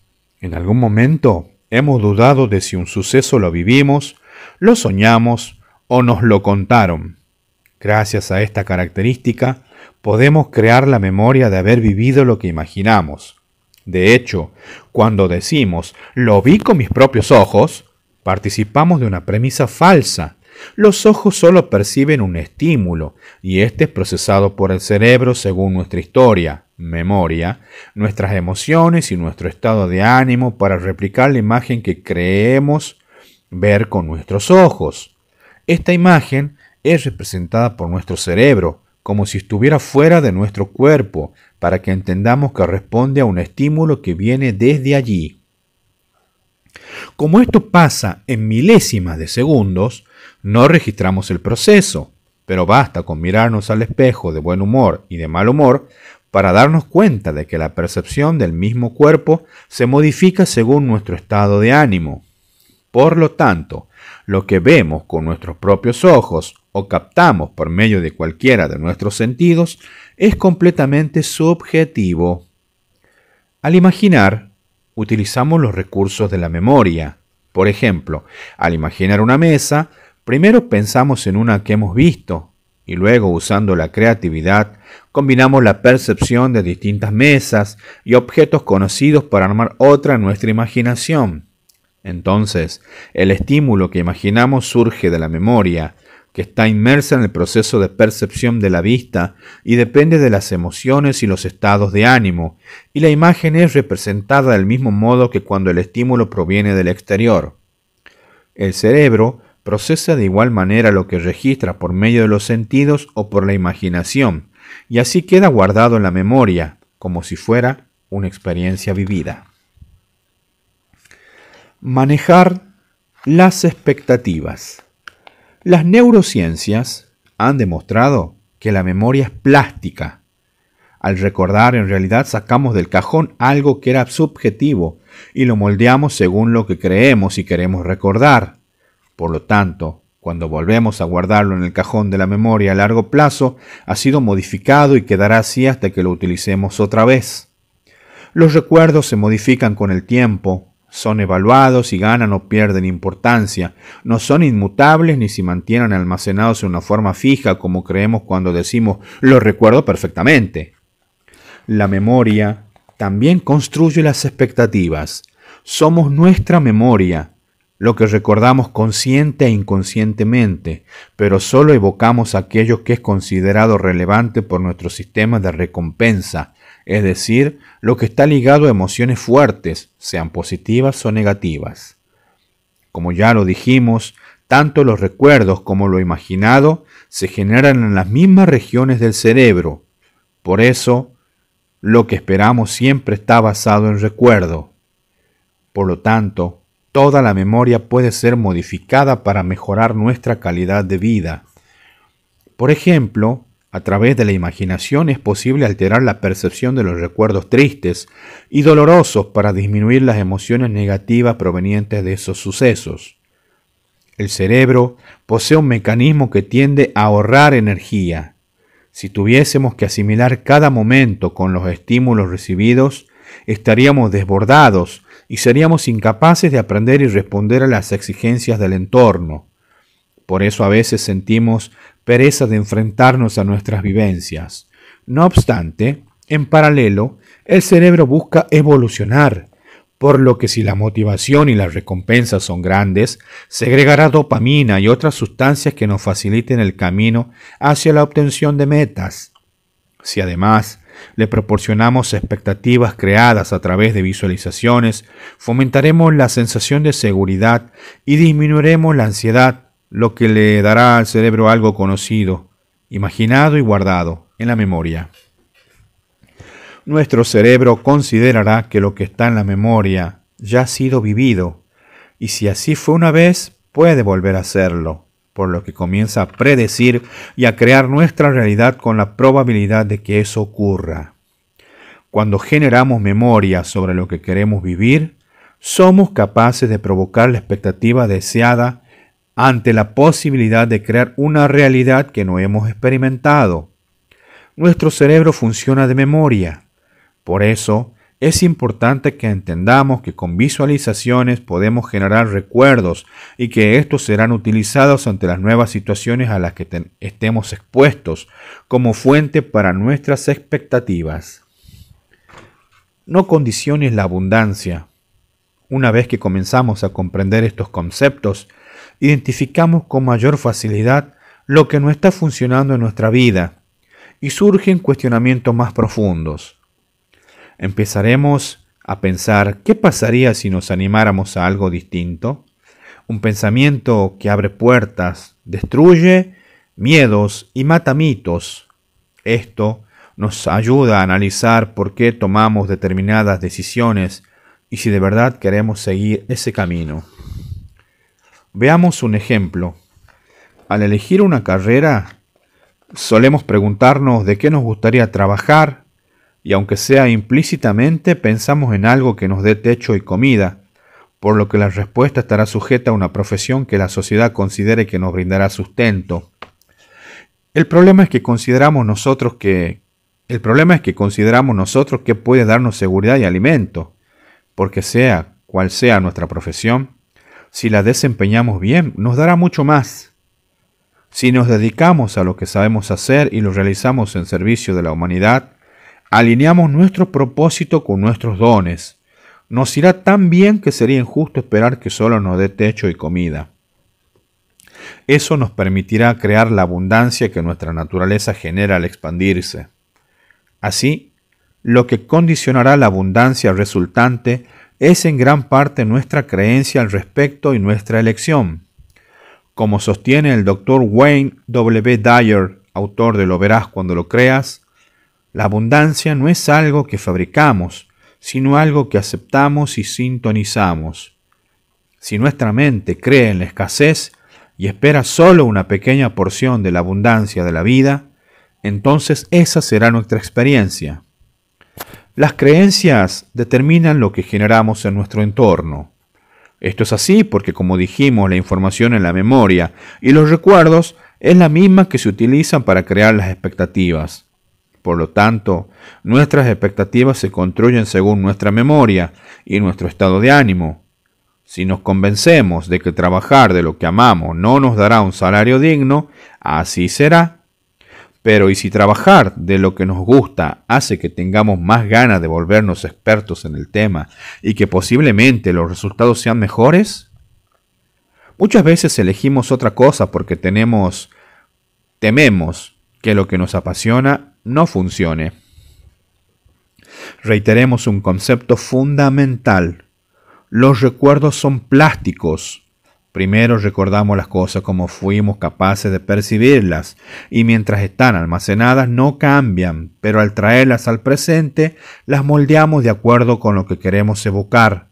en algún momento, hemos dudado de si un suceso lo vivimos, lo soñamos o nos lo contaron. Gracias a esta característica, podemos crear la memoria de haber vivido lo que imaginamos. De hecho, cuando decimos lo vi con mis propios ojos, participamos de una premisa falsa los ojos solo perciben un estímulo y este es procesado por el cerebro según nuestra historia, memoria, nuestras emociones y nuestro estado de ánimo para replicar la imagen que creemos ver con nuestros ojos. Esta imagen es representada por nuestro cerebro, como si estuviera fuera de nuestro cuerpo, para que entendamos que responde a un estímulo que viene desde allí. Como esto pasa en milésimas de segundos, no registramos el proceso, pero basta con mirarnos al espejo de buen humor y de mal humor para darnos cuenta de que la percepción del mismo cuerpo se modifica según nuestro estado de ánimo. Por lo tanto, lo que vemos con nuestros propios ojos o captamos por medio de cualquiera de nuestros sentidos es completamente subjetivo. Al imaginar, utilizamos los recursos de la memoria. Por ejemplo, al imaginar una mesa, Primero pensamos en una que hemos visto y luego usando la creatividad combinamos la percepción de distintas mesas y objetos conocidos para armar otra en nuestra imaginación. Entonces, el estímulo que imaginamos surge de la memoria, que está inmersa en el proceso de percepción de la vista y depende de las emociones y los estados de ánimo, y la imagen es representada del mismo modo que cuando el estímulo proviene del exterior. El cerebro procesa de igual manera lo que registra por medio de los sentidos o por la imaginación, y así queda guardado en la memoria, como si fuera una experiencia vivida. Manejar las expectativas. Las neurociencias han demostrado que la memoria es plástica. Al recordar, en realidad sacamos del cajón algo que era subjetivo y lo moldeamos según lo que creemos y queremos recordar. Por lo tanto, cuando volvemos a guardarlo en el cajón de la memoria a largo plazo, ha sido modificado y quedará así hasta que lo utilicemos otra vez. Los recuerdos se modifican con el tiempo, son evaluados y ganan o pierden importancia, no son inmutables ni se mantienen almacenados en una forma fija como creemos cuando decimos lo recuerdo perfectamente. La memoria también construye las expectativas. Somos nuestra memoria, lo que recordamos consciente e inconscientemente, pero solo evocamos aquello que es considerado relevante por nuestro sistema de recompensa, es decir, lo que está ligado a emociones fuertes, sean positivas o negativas. Como ya lo dijimos, tanto los recuerdos como lo imaginado se generan en las mismas regiones del cerebro. Por eso, lo que esperamos siempre está basado en recuerdo. Por lo tanto, Toda la memoria puede ser modificada para mejorar nuestra calidad de vida. Por ejemplo, a través de la imaginación es posible alterar la percepción de los recuerdos tristes y dolorosos para disminuir las emociones negativas provenientes de esos sucesos. El cerebro posee un mecanismo que tiende a ahorrar energía. Si tuviésemos que asimilar cada momento con los estímulos recibidos, estaríamos desbordados y seríamos incapaces de aprender y responder a las exigencias del entorno. Por eso a veces sentimos pereza de enfrentarnos a nuestras vivencias. No obstante, en paralelo, el cerebro busca evolucionar, por lo que si la motivación y las recompensas son grandes, segregará dopamina y otras sustancias que nos faciliten el camino hacia la obtención de metas. Si además le proporcionamos expectativas creadas a través de visualizaciones, fomentaremos la sensación de seguridad y disminuiremos la ansiedad, lo que le dará al cerebro algo conocido, imaginado y guardado en la memoria. Nuestro cerebro considerará que lo que está en la memoria ya ha sido vivido, y si así fue una vez, puede volver a hacerlo por lo que comienza a predecir y a crear nuestra realidad con la probabilidad de que eso ocurra. Cuando generamos memoria sobre lo que queremos vivir, somos capaces de provocar la expectativa deseada ante la posibilidad de crear una realidad que no hemos experimentado. Nuestro cerebro funciona de memoria. Por eso, es importante que entendamos que con visualizaciones podemos generar recuerdos y que estos serán utilizados ante las nuevas situaciones a las que estemos expuestos como fuente para nuestras expectativas. No condiciones la abundancia. Una vez que comenzamos a comprender estos conceptos, identificamos con mayor facilidad lo que no está funcionando en nuestra vida y surgen cuestionamientos más profundos empezaremos a pensar qué pasaría si nos animáramos a algo distinto. Un pensamiento que abre puertas, destruye miedos y mata mitos. Esto nos ayuda a analizar por qué tomamos determinadas decisiones y si de verdad queremos seguir ese camino. Veamos un ejemplo. Al elegir una carrera, solemos preguntarnos de qué nos gustaría trabajar y aunque sea implícitamente, pensamos en algo que nos dé techo y comida, por lo que la respuesta estará sujeta a una profesión que la sociedad considere que nos brindará sustento. El problema es que consideramos nosotros que el problema es que consideramos nosotros que puede darnos seguridad y alimento, porque sea cual sea nuestra profesión, si la desempeñamos bien, nos dará mucho más. Si nos dedicamos a lo que sabemos hacer y lo realizamos en servicio de la humanidad, alineamos nuestro propósito con nuestros dones. Nos irá tan bien que sería injusto esperar que solo nos dé techo y comida. Eso nos permitirá crear la abundancia que nuestra naturaleza genera al expandirse. Así, lo que condicionará la abundancia resultante es en gran parte nuestra creencia al respecto y nuestra elección. Como sostiene el doctor Wayne W. Dyer, autor de Lo verás cuando lo creas, la abundancia no es algo que fabricamos, sino algo que aceptamos y sintonizamos. Si nuestra mente cree en la escasez y espera solo una pequeña porción de la abundancia de la vida, entonces esa será nuestra experiencia. Las creencias determinan lo que generamos en nuestro entorno. Esto es así porque, como dijimos, la información en la memoria y los recuerdos es la misma que se utilizan para crear las expectativas. Por lo tanto, nuestras expectativas se construyen según nuestra memoria y nuestro estado de ánimo. Si nos convencemos de que trabajar de lo que amamos no nos dará un salario digno, así será. Pero ¿y si trabajar de lo que nos gusta hace que tengamos más ganas de volvernos expertos en el tema y que posiblemente los resultados sean mejores? Muchas veces elegimos otra cosa porque tenemos tememos que lo que nos apasiona no funcione. Reiteremos un concepto fundamental. Los recuerdos son plásticos. Primero recordamos las cosas como fuimos capaces de percibirlas y mientras están almacenadas no cambian, pero al traerlas al presente las moldeamos de acuerdo con lo que queremos evocar,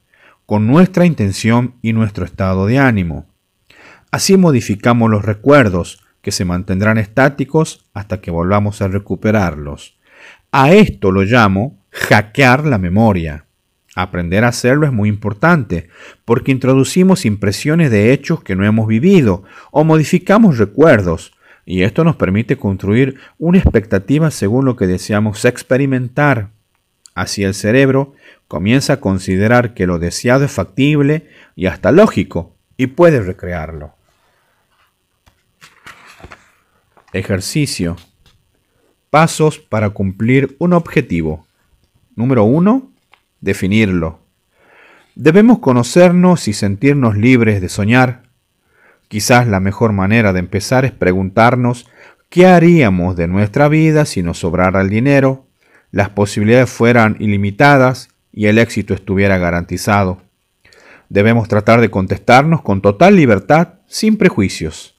con nuestra intención y nuestro estado de ánimo. Así modificamos los recuerdos, que se mantendrán estáticos hasta que volvamos a recuperarlos. A esto lo llamo hackear la memoria. Aprender a hacerlo es muy importante, porque introducimos impresiones de hechos que no hemos vivido o modificamos recuerdos, y esto nos permite construir una expectativa según lo que deseamos experimentar. Así el cerebro comienza a considerar que lo deseado es factible y hasta lógico, y puede recrearlo. Ejercicio. Pasos para cumplir un objetivo. Número 1. Definirlo. Debemos conocernos y sentirnos libres de soñar. Quizás la mejor manera de empezar es preguntarnos qué haríamos de nuestra vida si nos sobrara el dinero, las posibilidades fueran ilimitadas y el éxito estuviera garantizado. Debemos tratar de contestarnos con total libertad, sin prejuicios.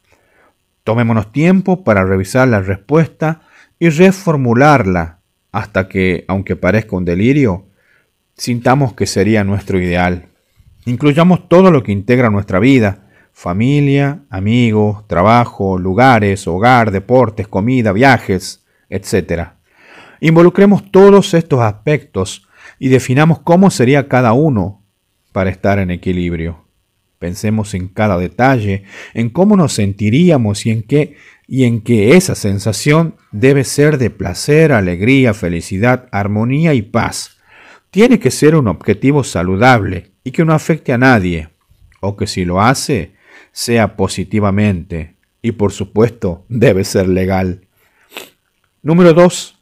Tomémonos tiempo para revisar la respuesta y reformularla hasta que, aunque parezca un delirio, sintamos que sería nuestro ideal. Incluyamos todo lo que integra nuestra vida, familia, amigos, trabajo, lugares, hogar, deportes, comida, viajes, etc. Involucremos todos estos aspectos y definamos cómo sería cada uno para estar en equilibrio. Pensemos en cada detalle, en cómo nos sentiríamos y en qué y en que esa sensación debe ser de placer, alegría, felicidad, armonía y paz. Tiene que ser un objetivo saludable y que no afecte a nadie, o que si lo hace, sea positivamente, y por supuesto debe ser legal. Número 2.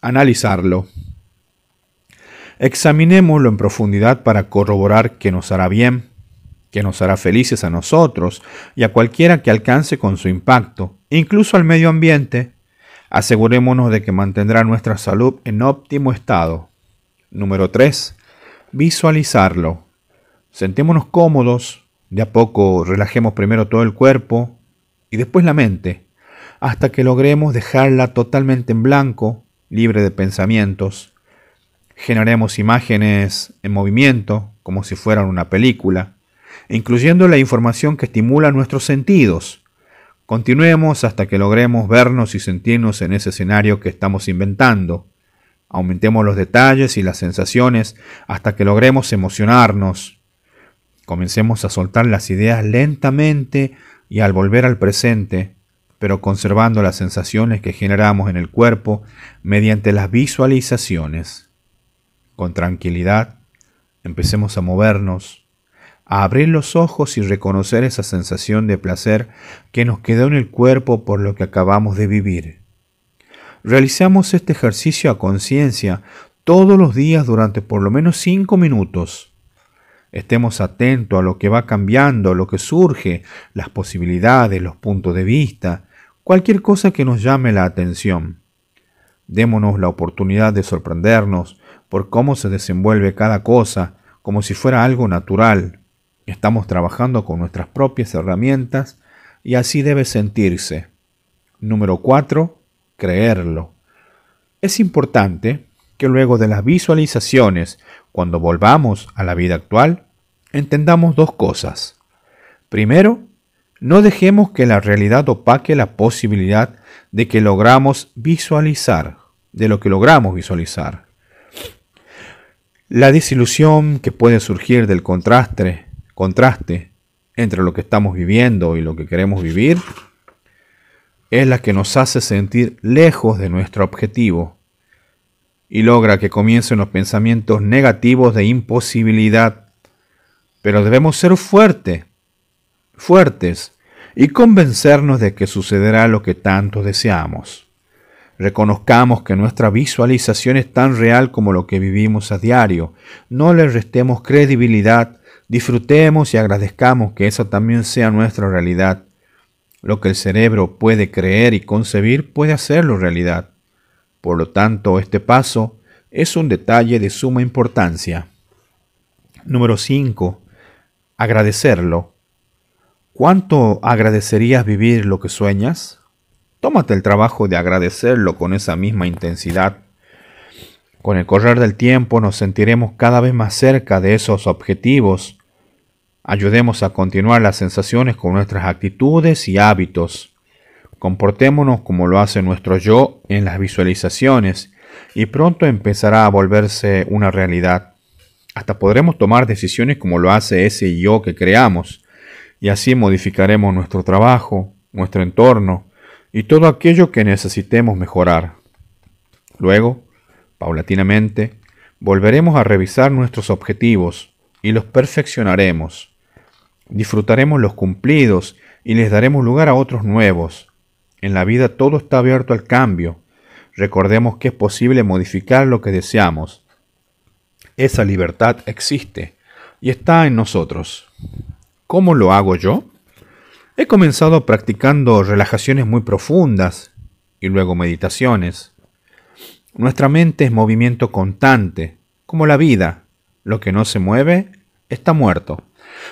Analizarlo. Examinémoslo en profundidad para corroborar que nos hará bien, que nos hará felices a nosotros y a cualquiera que alcance con su impacto, incluso al medio ambiente, asegurémonos de que mantendrá nuestra salud en óptimo estado. Número 3. Visualizarlo. Sentémonos cómodos, de a poco relajemos primero todo el cuerpo y después la mente, hasta que logremos dejarla totalmente en blanco, libre de pensamientos. Generemos imágenes en movimiento, como si fueran una película incluyendo la información que estimula nuestros sentidos. Continuemos hasta que logremos vernos y sentirnos en ese escenario que estamos inventando. Aumentemos los detalles y las sensaciones hasta que logremos emocionarnos. Comencemos a soltar las ideas lentamente y al volver al presente, pero conservando las sensaciones que generamos en el cuerpo mediante las visualizaciones. Con tranquilidad, empecemos a movernos abrir los ojos y reconocer esa sensación de placer que nos quedó en el cuerpo por lo que acabamos de vivir. Realizamos este ejercicio a conciencia todos los días durante por lo menos 5 minutos. Estemos atentos a lo que va cambiando, a lo que surge, las posibilidades, los puntos de vista, cualquier cosa que nos llame la atención. Démonos la oportunidad de sorprendernos por cómo se desenvuelve cada cosa, como si fuera algo natural, Estamos trabajando con nuestras propias herramientas y así debe sentirse. Número 4. Creerlo. Es importante que luego de las visualizaciones, cuando volvamos a la vida actual, entendamos dos cosas. Primero, no dejemos que la realidad opaque la posibilidad de que logramos visualizar, de lo que logramos visualizar. La desilusión que puede surgir del contraste contraste entre lo que estamos viviendo y lo que queremos vivir, es la que nos hace sentir lejos de nuestro objetivo y logra que comiencen los pensamientos negativos de imposibilidad. Pero debemos ser fuertes, fuertes, y convencernos de que sucederá lo que tanto deseamos. Reconozcamos que nuestra visualización es tan real como lo que vivimos a diario. No le restemos credibilidad Disfrutemos y agradezcamos que esa también sea nuestra realidad. Lo que el cerebro puede creer y concebir puede hacerlo realidad. Por lo tanto, este paso es un detalle de suma importancia. Número 5. Agradecerlo. ¿Cuánto agradecerías vivir lo que sueñas? Tómate el trabajo de agradecerlo con esa misma intensidad. Con el correr del tiempo nos sentiremos cada vez más cerca de esos objetivos Ayudemos a continuar las sensaciones con nuestras actitudes y hábitos. Comportémonos como lo hace nuestro yo en las visualizaciones y pronto empezará a volverse una realidad. Hasta podremos tomar decisiones como lo hace ese yo que creamos y así modificaremos nuestro trabajo, nuestro entorno y todo aquello que necesitemos mejorar. Luego, paulatinamente, volveremos a revisar nuestros objetivos y los perfeccionaremos. Disfrutaremos los cumplidos y les daremos lugar a otros nuevos. En la vida todo está abierto al cambio. Recordemos que es posible modificar lo que deseamos. Esa libertad existe y está en nosotros. ¿Cómo lo hago yo? He comenzado practicando relajaciones muy profundas y luego meditaciones. Nuestra mente es movimiento constante, como la vida. Lo que no se mueve está muerto.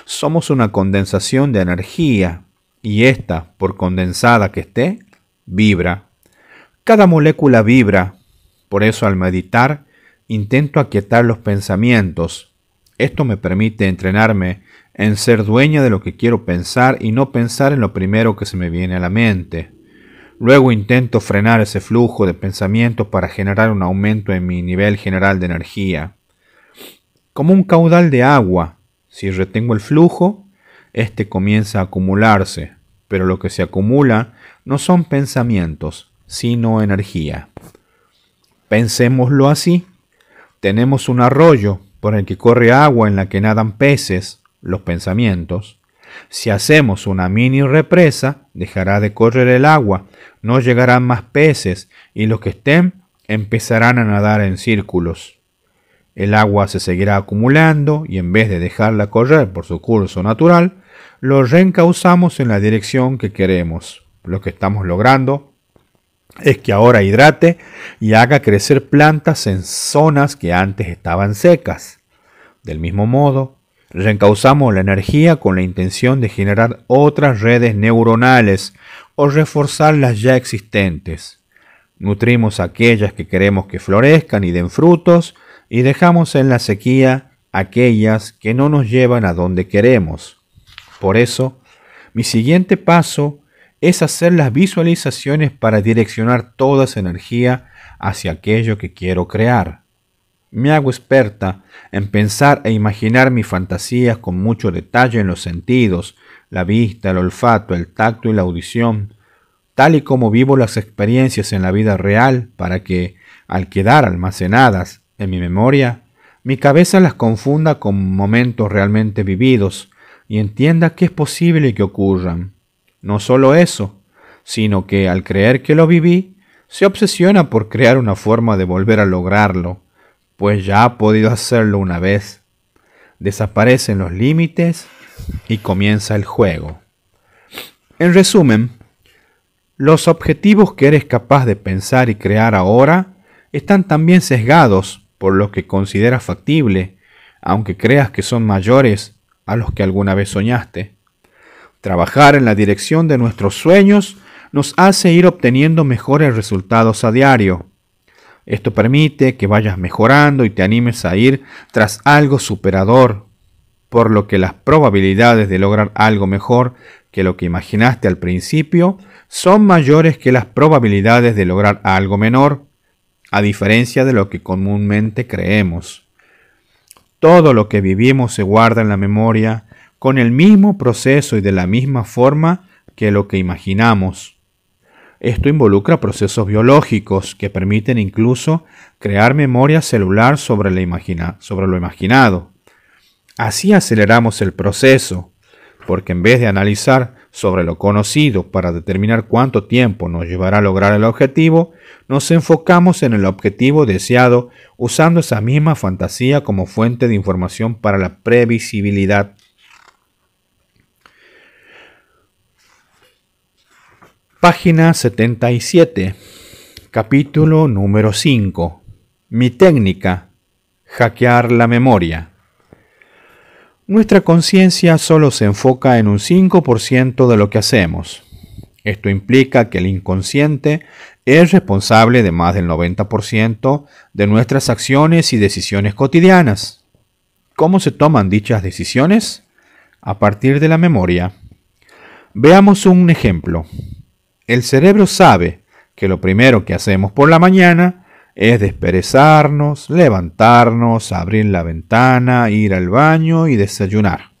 Somos una condensación de energía y esta, por condensada que esté, vibra. Cada molécula vibra. Por eso al meditar intento aquietar los pensamientos. Esto me permite entrenarme en ser dueña de lo que quiero pensar y no pensar en lo primero que se me viene a la mente. Luego intento frenar ese flujo de pensamientos para generar un aumento en mi nivel general de energía. Como un caudal de agua, si retengo el flujo, este comienza a acumularse, pero lo que se acumula no son pensamientos, sino energía. Pensémoslo así. Tenemos un arroyo por el que corre agua en la que nadan peces, los pensamientos. Si hacemos una mini represa, dejará de correr el agua, no llegarán más peces y los que estén empezarán a nadar en círculos. El agua se seguirá acumulando y en vez de dejarla correr por su curso natural, lo reencauzamos en la dirección que queremos. Lo que estamos logrando es que ahora hidrate y haga crecer plantas en zonas que antes estaban secas. Del mismo modo, reencauzamos la energía con la intención de generar otras redes neuronales o reforzar las ya existentes. Nutrimos aquellas que queremos que florezcan y den frutos y dejamos en la sequía aquellas que no nos llevan a donde queremos. Por eso, mi siguiente paso es hacer las visualizaciones para direccionar toda esa energía hacia aquello que quiero crear. Me hago experta en pensar e imaginar mis fantasías con mucho detalle en los sentidos, la vista, el olfato, el tacto y la audición, tal y como vivo las experiencias en la vida real para que, al quedar almacenadas en mi memoria, mi cabeza las confunda con momentos realmente vividos y entienda que es posible que ocurran. No solo eso, sino que al creer que lo viví, se obsesiona por crear una forma de volver a lograrlo, pues ya ha podido hacerlo una vez. Desaparecen los límites y comienza el juego. En resumen, los objetivos que eres capaz de pensar y crear ahora están también sesgados por lo que consideras factible, aunque creas que son mayores a los que alguna vez soñaste. Trabajar en la dirección de nuestros sueños nos hace ir obteniendo mejores resultados a diario. Esto permite que vayas mejorando y te animes a ir tras algo superador, por lo que las probabilidades de lograr algo mejor que lo que imaginaste al principio son mayores que las probabilidades de lograr algo menor a diferencia de lo que comúnmente creemos. Todo lo que vivimos se guarda en la memoria con el mismo proceso y de la misma forma que lo que imaginamos. Esto involucra procesos biológicos que permiten incluso crear memoria celular sobre, lo imaginado. Así aceleramos el proceso, porque en vez de analizar sobre lo conocido para determinar cuánto tiempo nos llevará a lograr el objetivo, nos enfocamos en el objetivo deseado usando esa misma fantasía como fuente de información para la previsibilidad. Página 77, capítulo número 5. Mi técnica, hackear la memoria. Nuestra conciencia solo se enfoca en un 5% de lo que hacemos. Esto implica que el inconsciente es responsable de más del 90% de nuestras acciones y decisiones cotidianas. ¿Cómo se toman dichas decisiones? A partir de la memoria. Veamos un ejemplo. El cerebro sabe que lo primero que hacemos por la mañana es desperezarnos, levantarnos, abrir la ventana, ir al baño y desayunar.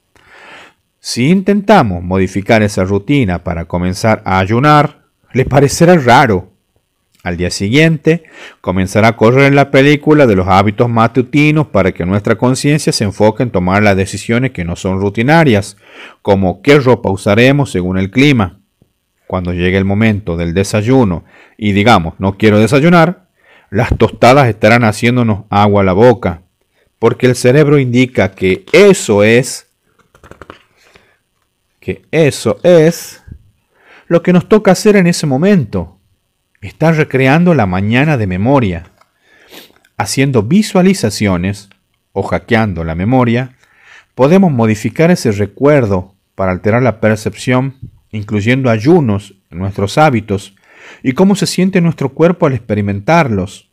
Si intentamos modificar esa rutina para comenzar a ayunar, les parecerá raro. Al día siguiente, comenzará a correr la película de los hábitos matutinos para que nuestra conciencia se enfoque en tomar las decisiones que no son rutinarias, como qué ropa usaremos según el clima. Cuando llegue el momento del desayuno y digamos no quiero desayunar, las tostadas estarán haciéndonos agua a la boca, porque el cerebro indica que eso es, que eso es lo que nos toca hacer en ese momento. Está recreando la mañana de memoria, haciendo visualizaciones o hackeando la memoria, podemos modificar ese recuerdo para alterar la percepción, incluyendo ayunos en nuestros hábitos y cómo se siente nuestro cuerpo al experimentarlos.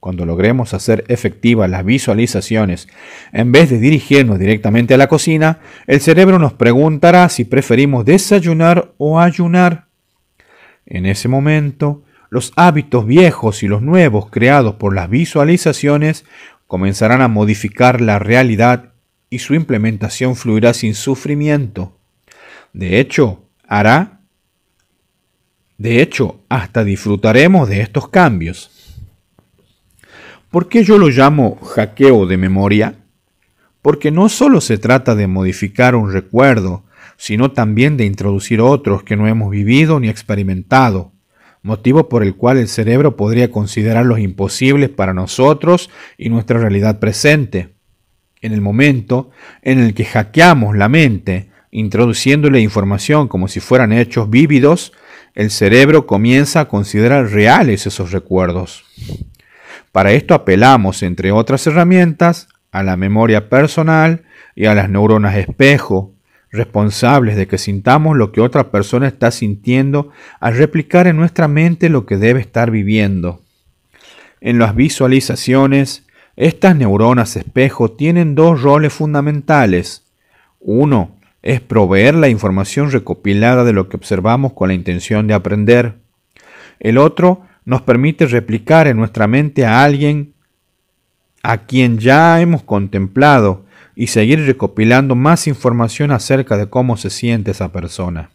Cuando logremos hacer efectivas las visualizaciones, en vez de dirigirnos directamente a la cocina, el cerebro nos preguntará si preferimos desayunar o ayunar. En ese momento, los hábitos viejos y los nuevos creados por las visualizaciones comenzarán a modificar la realidad y su implementación fluirá sin sufrimiento. De hecho, hará de hecho, hasta disfrutaremos de estos cambios. ¿Por qué yo lo llamo hackeo de memoria? Porque no solo se trata de modificar un recuerdo, sino también de introducir otros que no hemos vivido ni experimentado, motivo por el cual el cerebro podría considerarlos imposibles para nosotros y nuestra realidad presente. En el momento en el que hackeamos la mente, introduciéndole información como si fueran hechos vívidos, el cerebro comienza a considerar reales esos recuerdos. Para esto apelamos, entre otras herramientas, a la memoria personal y a las neuronas espejo, responsables de que sintamos lo que otra persona está sintiendo al replicar en nuestra mente lo que debe estar viviendo. En las visualizaciones, estas neuronas espejo tienen dos roles fundamentales. Uno, es proveer la información recopilada de lo que observamos con la intención de aprender. El otro nos permite replicar en nuestra mente a alguien a quien ya hemos contemplado y seguir recopilando más información acerca de cómo se siente esa persona.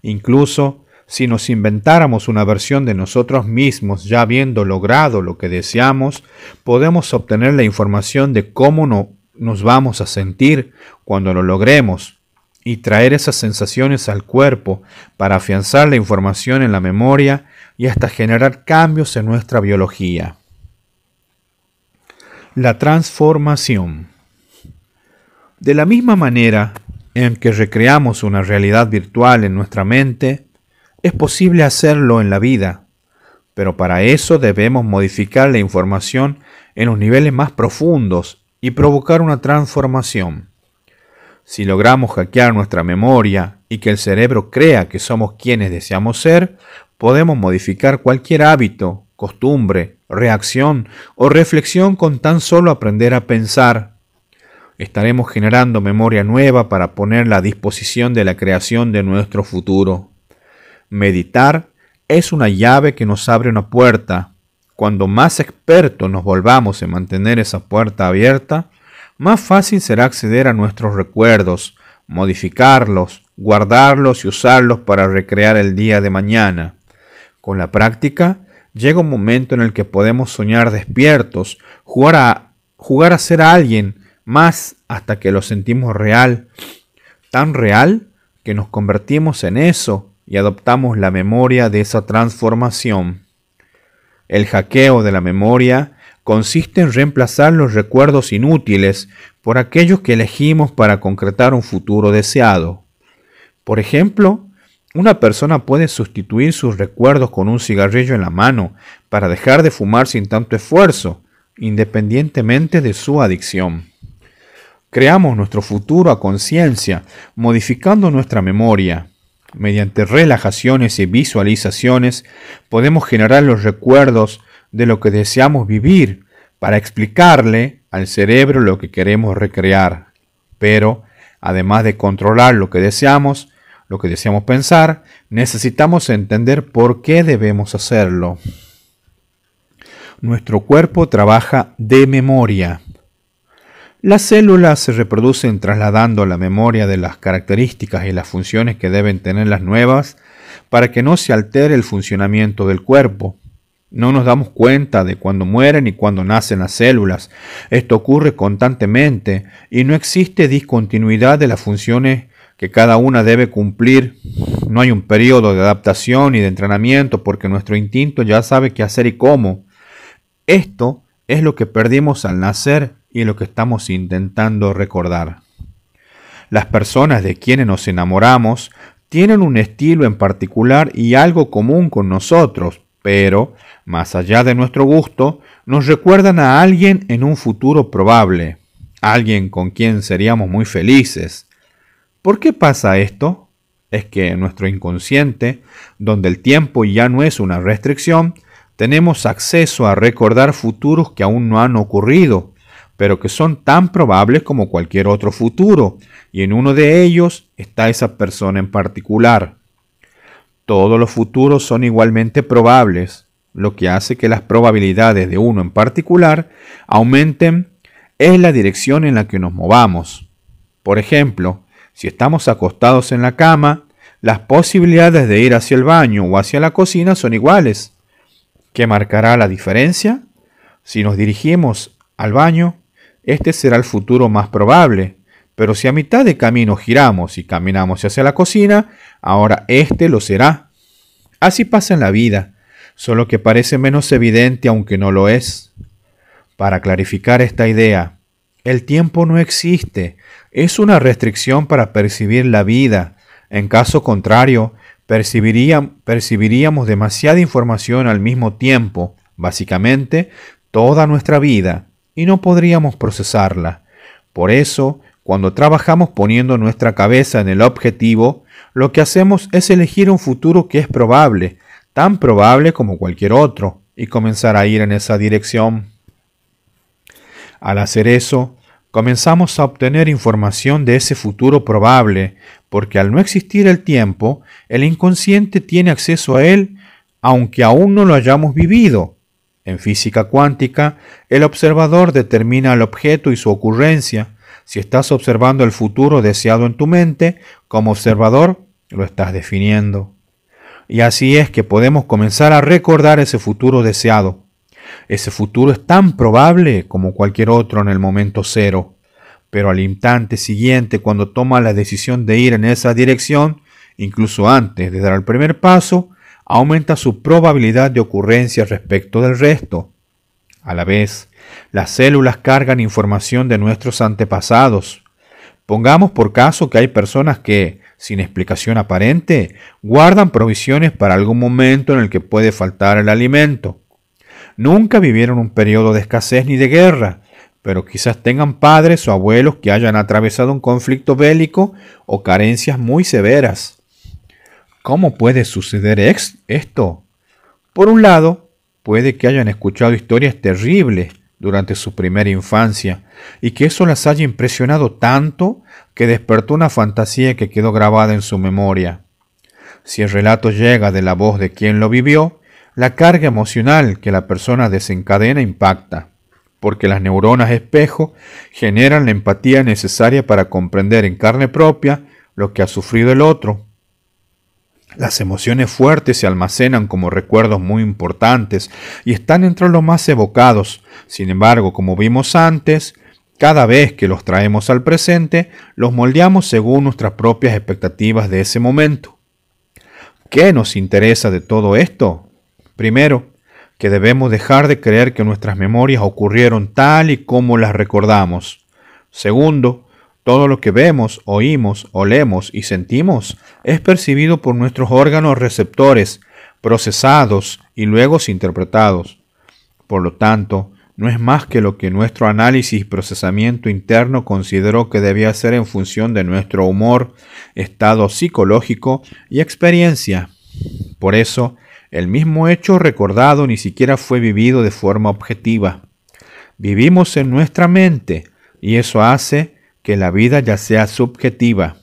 Incluso si nos inventáramos una versión de nosotros mismos ya habiendo logrado lo que deseamos, podemos obtener la información de cómo, no, nos vamos a sentir cuando lo logremos y traer esas sensaciones al cuerpo para afianzar la información en la memoria y hasta generar cambios en nuestra biología. La transformación. De la misma manera en que recreamos una realidad virtual en nuestra mente, es posible hacerlo en la vida, pero para eso debemos modificar la información en los niveles más profundos y provocar una transformación. Si logramos hackear nuestra memoria y que el cerebro crea que somos quienes deseamos ser, podemos modificar cualquier hábito, costumbre, reacción o reflexión con tan solo aprender a pensar. Estaremos generando memoria nueva para ponerla a disposición de la creación de nuestro futuro. Meditar es una llave que nos abre una puerta cuando más expertos nos volvamos en mantener esa puerta abierta, más fácil será acceder a nuestros recuerdos, modificarlos, guardarlos y usarlos para recrear el día de mañana. Con la práctica, llega un momento en el que podemos soñar despiertos, jugar a, jugar a ser alguien más hasta que lo sentimos real, tan real que nos convertimos en eso y adoptamos la memoria de esa transformación. El hackeo de la memoria consiste en reemplazar los recuerdos inútiles por aquellos que elegimos para concretar un futuro deseado. Por ejemplo, una persona puede sustituir sus recuerdos con un cigarrillo en la mano para dejar de fumar sin tanto esfuerzo, independientemente de su adicción. Creamos nuestro futuro a conciencia, modificando nuestra memoria. Mediante relajaciones y visualizaciones podemos generar los recuerdos de lo que deseamos vivir para explicarle al cerebro lo que queremos recrear. Pero, además de controlar lo que deseamos, lo que deseamos pensar, necesitamos entender por qué debemos hacerlo. Nuestro cuerpo trabaja de memoria. Las células se reproducen trasladando la memoria de las características y las funciones que deben tener las nuevas para que no se altere el funcionamiento del cuerpo. No nos damos cuenta de cuando mueren y cuando nacen las células. Esto ocurre constantemente y no existe discontinuidad de las funciones que cada una debe cumplir. No hay un periodo de adaptación y de entrenamiento porque nuestro instinto ya sabe qué hacer y cómo. Esto es lo que perdimos al nacer y en lo que estamos intentando recordar. Las personas de quienes nos enamoramos tienen un estilo en particular y algo común con nosotros, pero, más allá de nuestro gusto, nos recuerdan a alguien en un futuro probable, alguien con quien seríamos muy felices. ¿Por qué pasa esto? Es que en nuestro inconsciente, donde el tiempo ya no es una restricción, tenemos acceso a recordar futuros que aún no han ocurrido pero que son tan probables como cualquier otro futuro, y en uno de ellos está esa persona en particular. Todos los futuros son igualmente probables, lo que hace que las probabilidades de uno en particular aumenten es la dirección en la que nos movamos. Por ejemplo, si estamos acostados en la cama, las posibilidades de ir hacia el baño o hacia la cocina son iguales. ¿Qué marcará la diferencia? Si nos dirigimos al baño, este será el futuro más probable. Pero si a mitad de camino giramos y caminamos hacia la cocina, ahora este lo será. Así pasa en la vida, solo que parece menos evidente aunque no lo es. Para clarificar esta idea, el tiempo no existe, es una restricción para percibir la vida. En caso contrario, percibiríamos demasiada información al mismo tiempo, básicamente toda nuestra vida y no podríamos procesarla. Por eso, cuando trabajamos poniendo nuestra cabeza en el objetivo, lo que hacemos es elegir un futuro que es probable, tan probable como cualquier otro, y comenzar a ir en esa dirección. Al hacer eso, comenzamos a obtener información de ese futuro probable, porque al no existir el tiempo, el inconsciente tiene acceso a él aunque aún no lo hayamos vivido, en física cuántica, el observador determina el objeto y su ocurrencia. Si estás observando el futuro deseado en tu mente, como observador, lo estás definiendo. Y así es que podemos comenzar a recordar ese futuro deseado. Ese futuro es tan probable como cualquier otro en el momento cero. Pero al instante siguiente, cuando toma la decisión de ir en esa dirección, incluso antes de dar el primer paso, aumenta su probabilidad de ocurrencia respecto del resto. A la vez, las células cargan información de nuestros antepasados. Pongamos por caso que hay personas que, sin explicación aparente, guardan provisiones para algún momento en el que puede faltar el alimento. Nunca vivieron un periodo de escasez ni de guerra, pero quizás tengan padres o abuelos que hayan atravesado un conflicto bélico o carencias muy severas. ¿Cómo puede suceder ex esto? Por un lado, puede que hayan escuchado historias terribles durante su primera infancia y que eso las haya impresionado tanto que despertó una fantasía que quedó grabada en su memoria. Si el relato llega de la voz de quien lo vivió, la carga emocional que la persona desencadena impacta, porque las neuronas espejo generan la empatía necesaria para comprender en carne propia lo que ha sufrido el otro las emociones fuertes se almacenan como recuerdos muy importantes y están entre los más evocados. Sin embargo, como vimos antes, cada vez que los traemos al presente, los moldeamos según nuestras propias expectativas de ese momento. ¿Qué nos interesa de todo esto? Primero, que debemos dejar de creer que nuestras memorias ocurrieron tal y como las recordamos. Segundo, todo lo que vemos, oímos, olemos y sentimos es percibido por nuestros órganos receptores, procesados y luego interpretados. Por lo tanto, no es más que lo que nuestro análisis y procesamiento interno consideró que debía ser en función de nuestro humor, estado psicológico y experiencia. Por eso, el mismo hecho recordado ni siquiera fue vivido de forma objetiva. Vivimos en nuestra mente y eso hace que la vida ya sea subjetiva.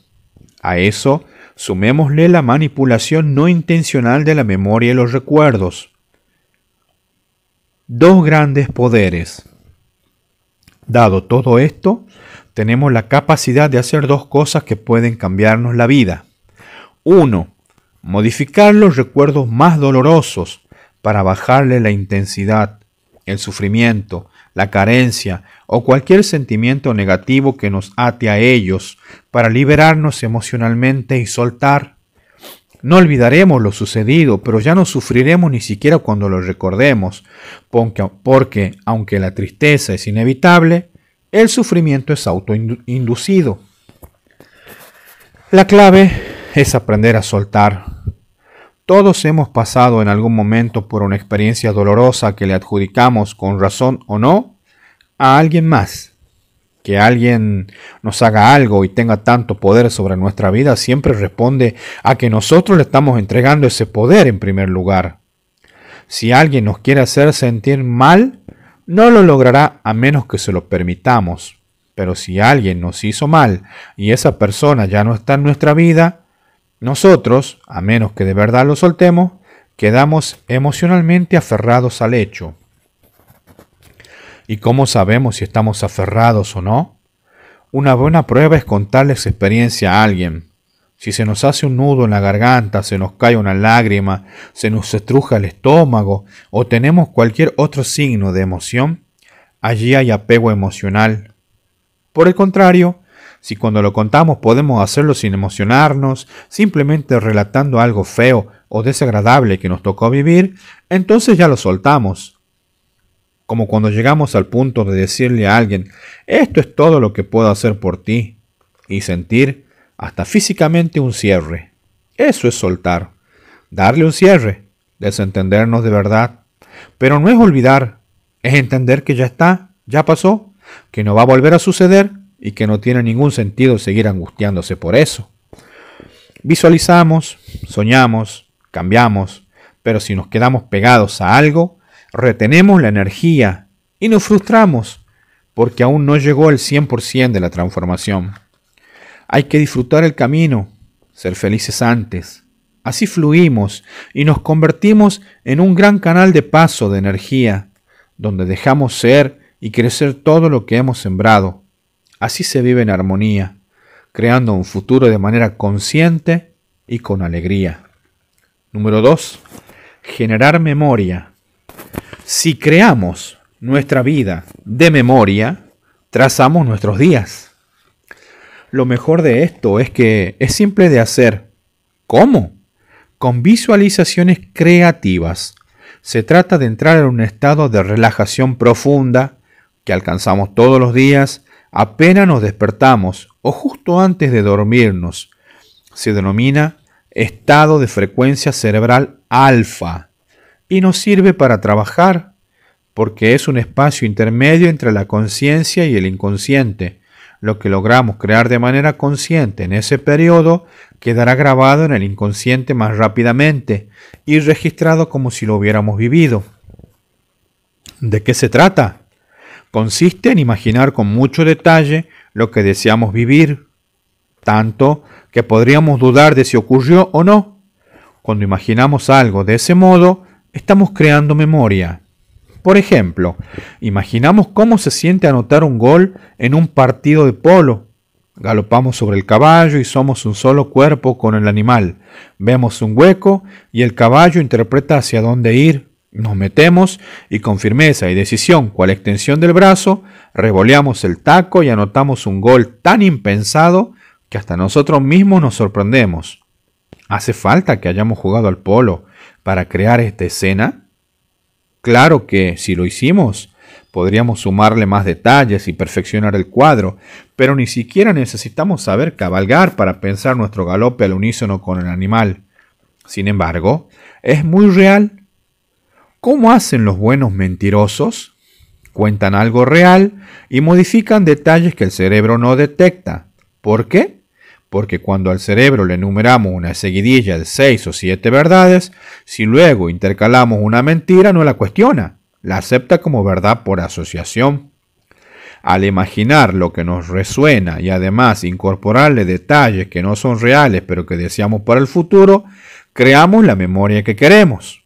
A eso sumémosle la manipulación no intencional de la memoria y los recuerdos. Dos grandes poderes. Dado todo esto, tenemos la capacidad de hacer dos cosas que pueden cambiarnos la vida. Uno, modificar los recuerdos más dolorosos para bajarle la intensidad, el sufrimiento, la carencia o cualquier sentimiento negativo que nos ate a ellos para liberarnos emocionalmente y soltar. No olvidaremos lo sucedido, pero ya no sufriremos ni siquiera cuando lo recordemos, porque aunque la tristeza es inevitable, el sufrimiento es autoinducido. La clave es aprender a soltar, todos hemos pasado en algún momento por una experiencia dolorosa que le adjudicamos, con razón o no, a alguien más. Que alguien nos haga algo y tenga tanto poder sobre nuestra vida siempre responde a que nosotros le estamos entregando ese poder en primer lugar. Si alguien nos quiere hacer sentir mal, no lo logrará a menos que se lo permitamos. Pero si alguien nos hizo mal y esa persona ya no está en nuestra vida, nosotros, a menos que de verdad lo soltemos, quedamos emocionalmente aferrados al hecho. ¿Y cómo sabemos si estamos aferrados o no? Una buena prueba es contarles experiencia a alguien. Si se nos hace un nudo en la garganta, se nos cae una lágrima, se nos estruja el estómago o tenemos cualquier otro signo de emoción, allí hay apego emocional. Por el contrario, si cuando lo contamos podemos hacerlo sin emocionarnos, simplemente relatando algo feo o desagradable que nos tocó vivir, entonces ya lo soltamos. Como cuando llegamos al punto de decirle a alguien, esto es todo lo que puedo hacer por ti, y sentir hasta físicamente un cierre. Eso es soltar, darle un cierre, desentendernos de verdad. Pero no es olvidar, es entender que ya está, ya pasó, que no va a volver a suceder y que no tiene ningún sentido seguir angustiándose por eso. Visualizamos, soñamos, cambiamos, pero si nos quedamos pegados a algo, retenemos la energía y nos frustramos porque aún no llegó el 100% de la transformación. Hay que disfrutar el camino, ser felices antes. Así fluimos y nos convertimos en un gran canal de paso de energía, donde dejamos ser y crecer todo lo que hemos sembrado, Así se vive en armonía, creando un futuro de manera consciente y con alegría. Número 2. Generar memoria. Si creamos nuestra vida de memoria, trazamos nuestros días. Lo mejor de esto es que es simple de hacer. ¿Cómo? Con visualizaciones creativas. Se trata de entrar en un estado de relajación profunda que alcanzamos todos los días Apenas nos despertamos o justo antes de dormirnos. Se denomina estado de frecuencia cerebral alfa y nos sirve para trabajar porque es un espacio intermedio entre la conciencia y el inconsciente. Lo que logramos crear de manera consciente en ese periodo quedará grabado en el inconsciente más rápidamente y registrado como si lo hubiéramos vivido. ¿De qué se trata? consiste en imaginar con mucho detalle lo que deseamos vivir, tanto que podríamos dudar de si ocurrió o no. Cuando imaginamos algo de ese modo, estamos creando memoria. Por ejemplo, imaginamos cómo se siente anotar un gol en un partido de polo. Galopamos sobre el caballo y somos un solo cuerpo con el animal. Vemos un hueco y el caballo interpreta hacia dónde ir. Nos metemos y con firmeza y decisión, cual extensión del brazo, revoleamos el taco y anotamos un gol tan impensado que hasta nosotros mismos nos sorprendemos. ¿Hace falta que hayamos jugado al polo para crear esta escena? Claro que, si lo hicimos, podríamos sumarle más detalles y perfeccionar el cuadro, pero ni siquiera necesitamos saber cabalgar para pensar nuestro galope al unísono con el animal. Sin embargo, es muy real ¿Cómo hacen los buenos mentirosos? Cuentan algo real y modifican detalles que el cerebro no detecta. ¿Por qué? Porque cuando al cerebro le enumeramos una seguidilla de seis o siete verdades, si luego intercalamos una mentira no la cuestiona, la acepta como verdad por asociación. Al imaginar lo que nos resuena y además incorporarle detalles que no son reales pero que deseamos para el futuro, creamos la memoria que queremos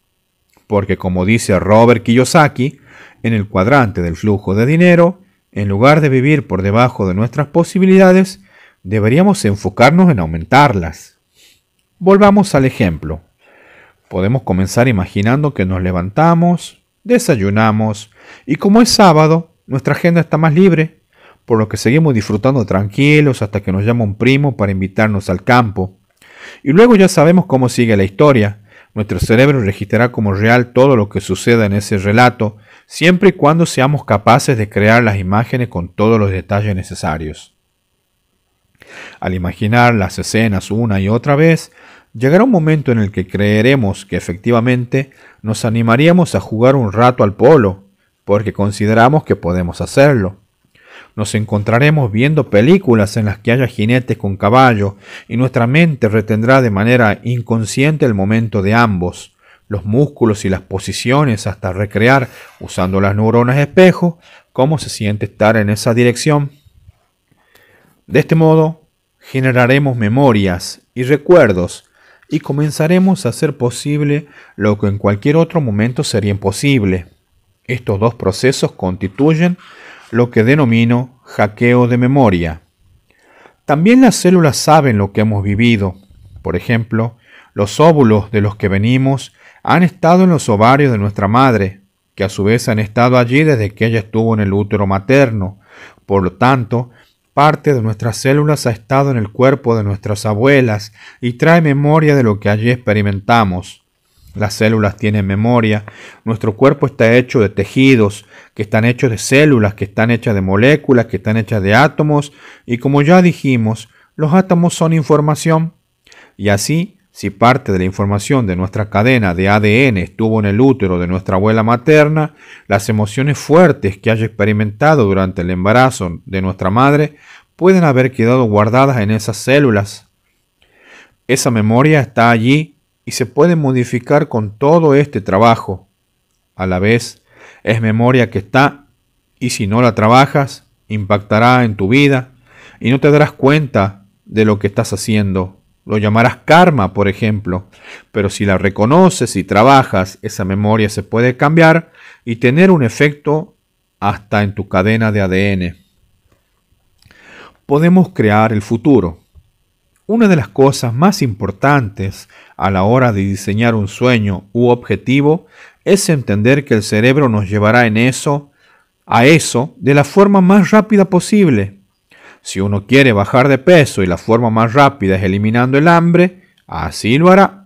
porque como dice Robert Kiyosaki, en el cuadrante del flujo de dinero, en lugar de vivir por debajo de nuestras posibilidades, deberíamos enfocarnos en aumentarlas. Volvamos al ejemplo. Podemos comenzar imaginando que nos levantamos, desayunamos y como es sábado, nuestra agenda está más libre, por lo que seguimos disfrutando tranquilos hasta que nos llama un primo para invitarnos al campo. Y luego ya sabemos cómo sigue la historia. Nuestro cerebro registrará como real todo lo que suceda en ese relato, siempre y cuando seamos capaces de crear las imágenes con todos los detalles necesarios. Al imaginar las escenas una y otra vez, llegará un momento en el que creeremos que efectivamente nos animaríamos a jugar un rato al polo, porque consideramos que podemos hacerlo. Nos encontraremos viendo películas en las que haya jinetes con caballo, y nuestra mente retendrá de manera inconsciente el momento de ambos, los músculos y las posiciones hasta recrear, usando las neuronas espejo, cómo se siente estar en esa dirección. De este modo, generaremos memorias y recuerdos, y comenzaremos a hacer posible lo que en cualquier otro momento sería imposible. Estos dos procesos constituyen lo que denomino hackeo de memoria. También las células saben lo que hemos vivido. Por ejemplo, los óvulos de los que venimos han estado en los ovarios de nuestra madre, que a su vez han estado allí desde que ella estuvo en el útero materno. Por lo tanto, parte de nuestras células ha estado en el cuerpo de nuestras abuelas y trae memoria de lo que allí experimentamos. Las células tienen memoria. Nuestro cuerpo está hecho de tejidos, que están hechos de células, que están hechas de moléculas, que están hechas de átomos. Y como ya dijimos, los átomos son información. Y así, si parte de la información de nuestra cadena de ADN estuvo en el útero de nuestra abuela materna, las emociones fuertes que haya experimentado durante el embarazo de nuestra madre pueden haber quedado guardadas en esas células. Esa memoria está allí y se puede modificar con todo este trabajo. A la vez, es memoria que está y si no la trabajas, impactará en tu vida y no te darás cuenta de lo que estás haciendo. Lo llamarás karma, por ejemplo, pero si la reconoces y trabajas, esa memoria se puede cambiar y tener un efecto hasta en tu cadena de ADN. Podemos crear el futuro. Una de las cosas más importantes a la hora de diseñar un sueño u objetivo es entender que el cerebro nos llevará en eso, a eso, de la forma más rápida posible. Si uno quiere bajar de peso y la forma más rápida es eliminando el hambre, así lo hará,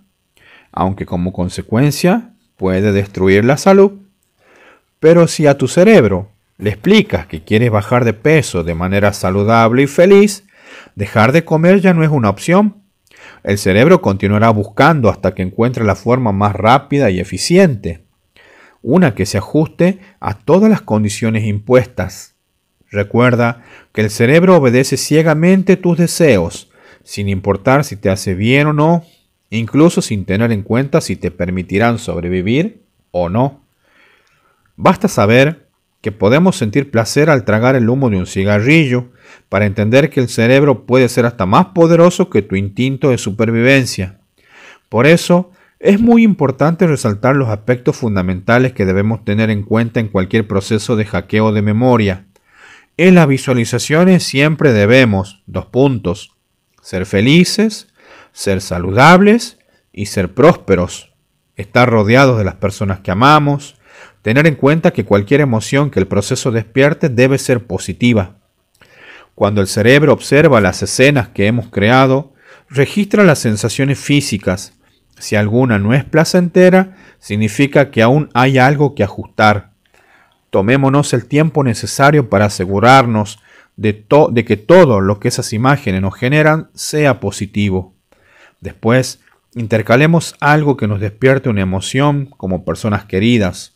aunque como consecuencia puede destruir la salud. Pero si a tu cerebro le explicas que quieres bajar de peso de manera saludable y feliz, dejar de comer ya no es una opción, el cerebro continuará buscando hasta que encuentre la forma más rápida y eficiente, una que se ajuste a todas las condiciones impuestas. Recuerda que el cerebro obedece ciegamente tus deseos, sin importar si te hace bien o no, incluso sin tener en cuenta si te permitirán sobrevivir o no. Basta saber que podemos sentir placer al tragar el humo de un cigarrillo, para entender que el cerebro puede ser hasta más poderoso que tu instinto de supervivencia. Por eso, es muy importante resaltar los aspectos fundamentales que debemos tener en cuenta en cualquier proceso de hackeo de memoria. En las visualizaciones siempre debemos, dos puntos, ser felices, ser saludables y ser prósperos, estar rodeados de las personas que amamos, tener en cuenta que cualquier emoción que el proceso despierte debe ser positiva, cuando el cerebro observa las escenas que hemos creado, registra las sensaciones físicas. Si alguna no es placentera, significa que aún hay algo que ajustar. Tomémonos el tiempo necesario para asegurarnos de, de que todo lo que esas imágenes nos generan sea positivo. Después, intercalemos algo que nos despierte una emoción como personas queridas,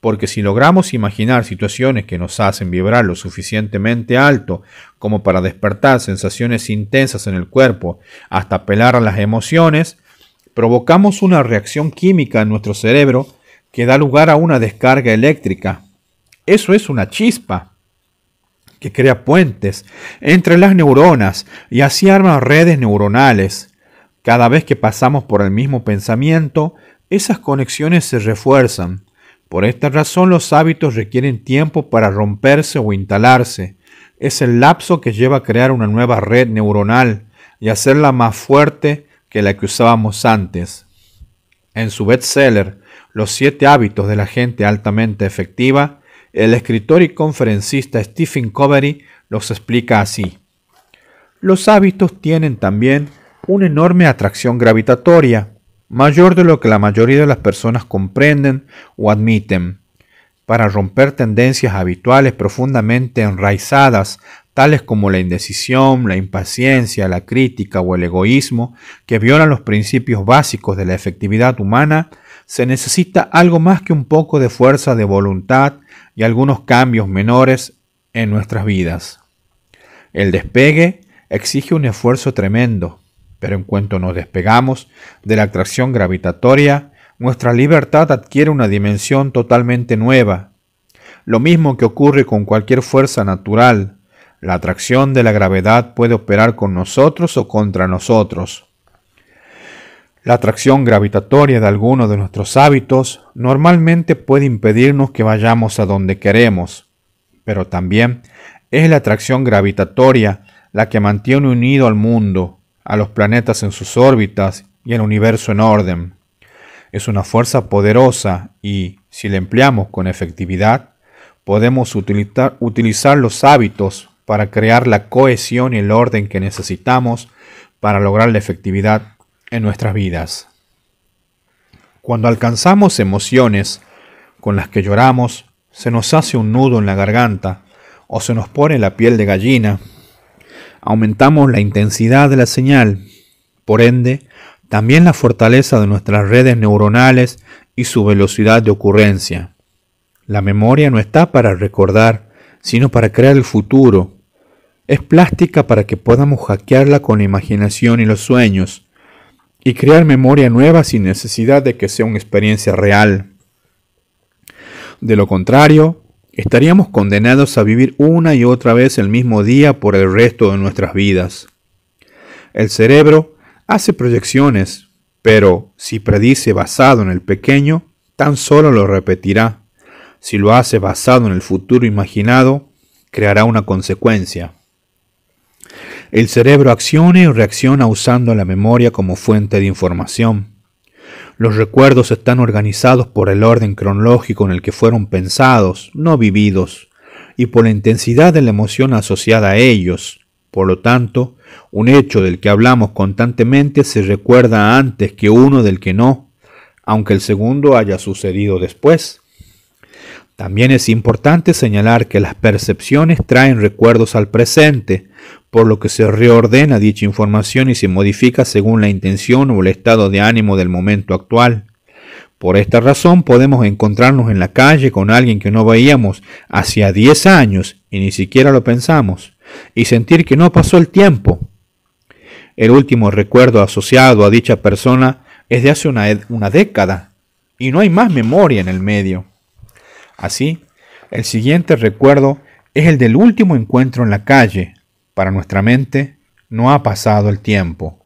porque si logramos imaginar situaciones que nos hacen vibrar lo suficientemente alto como para despertar sensaciones intensas en el cuerpo hasta apelar a las emociones, provocamos una reacción química en nuestro cerebro que da lugar a una descarga eléctrica. Eso es una chispa que crea puentes entre las neuronas y así arma redes neuronales. Cada vez que pasamos por el mismo pensamiento, esas conexiones se refuerzan por esta razón los hábitos requieren tiempo para romperse o instalarse. Es el lapso que lleva a crear una nueva red neuronal y hacerla más fuerte que la que usábamos antes. En su bestseller, Los siete hábitos de la gente altamente efectiva, el escritor y conferencista Stephen Covery los explica así. Los hábitos tienen también una enorme atracción gravitatoria mayor de lo que la mayoría de las personas comprenden o admiten, para romper tendencias habituales profundamente enraizadas, tales como la indecisión, la impaciencia, la crítica o el egoísmo, que violan los principios básicos de la efectividad humana, se necesita algo más que un poco de fuerza de voluntad y algunos cambios menores en nuestras vidas. El despegue exige un esfuerzo tremendo, pero en cuanto nos despegamos de la atracción gravitatoria, nuestra libertad adquiere una dimensión totalmente nueva. Lo mismo que ocurre con cualquier fuerza natural, la atracción de la gravedad puede operar con nosotros o contra nosotros. La atracción gravitatoria de alguno de nuestros hábitos normalmente puede impedirnos que vayamos a donde queremos, pero también es la atracción gravitatoria la que mantiene unido al mundo, a los planetas en sus órbitas y al universo en orden. Es una fuerza poderosa y, si la empleamos con efectividad, podemos utilizar, utilizar los hábitos para crear la cohesión y el orden que necesitamos para lograr la efectividad en nuestras vidas. Cuando alcanzamos emociones con las que lloramos, se nos hace un nudo en la garganta o se nos pone la piel de gallina aumentamos la intensidad de la señal, por ende, también la fortaleza de nuestras redes neuronales y su velocidad de ocurrencia. La memoria no está para recordar, sino para crear el futuro. Es plástica para que podamos hackearla con la imaginación y los sueños, y crear memoria nueva sin necesidad de que sea una experiencia real. De lo contrario, estaríamos condenados a vivir una y otra vez el mismo día por el resto de nuestras vidas. El cerebro hace proyecciones, pero si predice basado en el pequeño, tan solo lo repetirá. Si lo hace basado en el futuro imaginado, creará una consecuencia. El cerebro acciona y reacciona usando la memoria como fuente de información. Los recuerdos están organizados por el orden cronológico en el que fueron pensados, no vividos, y por la intensidad de la emoción asociada a ellos. Por lo tanto, un hecho del que hablamos constantemente se recuerda antes que uno del que no, aunque el segundo haya sucedido después. También es importante señalar que las percepciones traen recuerdos al presente, por lo que se reordena dicha información y se modifica según la intención o el estado de ánimo del momento actual. Por esta razón podemos encontrarnos en la calle con alguien que no veíamos hacía 10 años y ni siquiera lo pensamos, y sentir que no pasó el tiempo. El último recuerdo asociado a dicha persona es de hace una, una década, y no hay más memoria en el medio. Así, el siguiente recuerdo es el del último encuentro en la calle. Para nuestra mente no ha pasado el tiempo.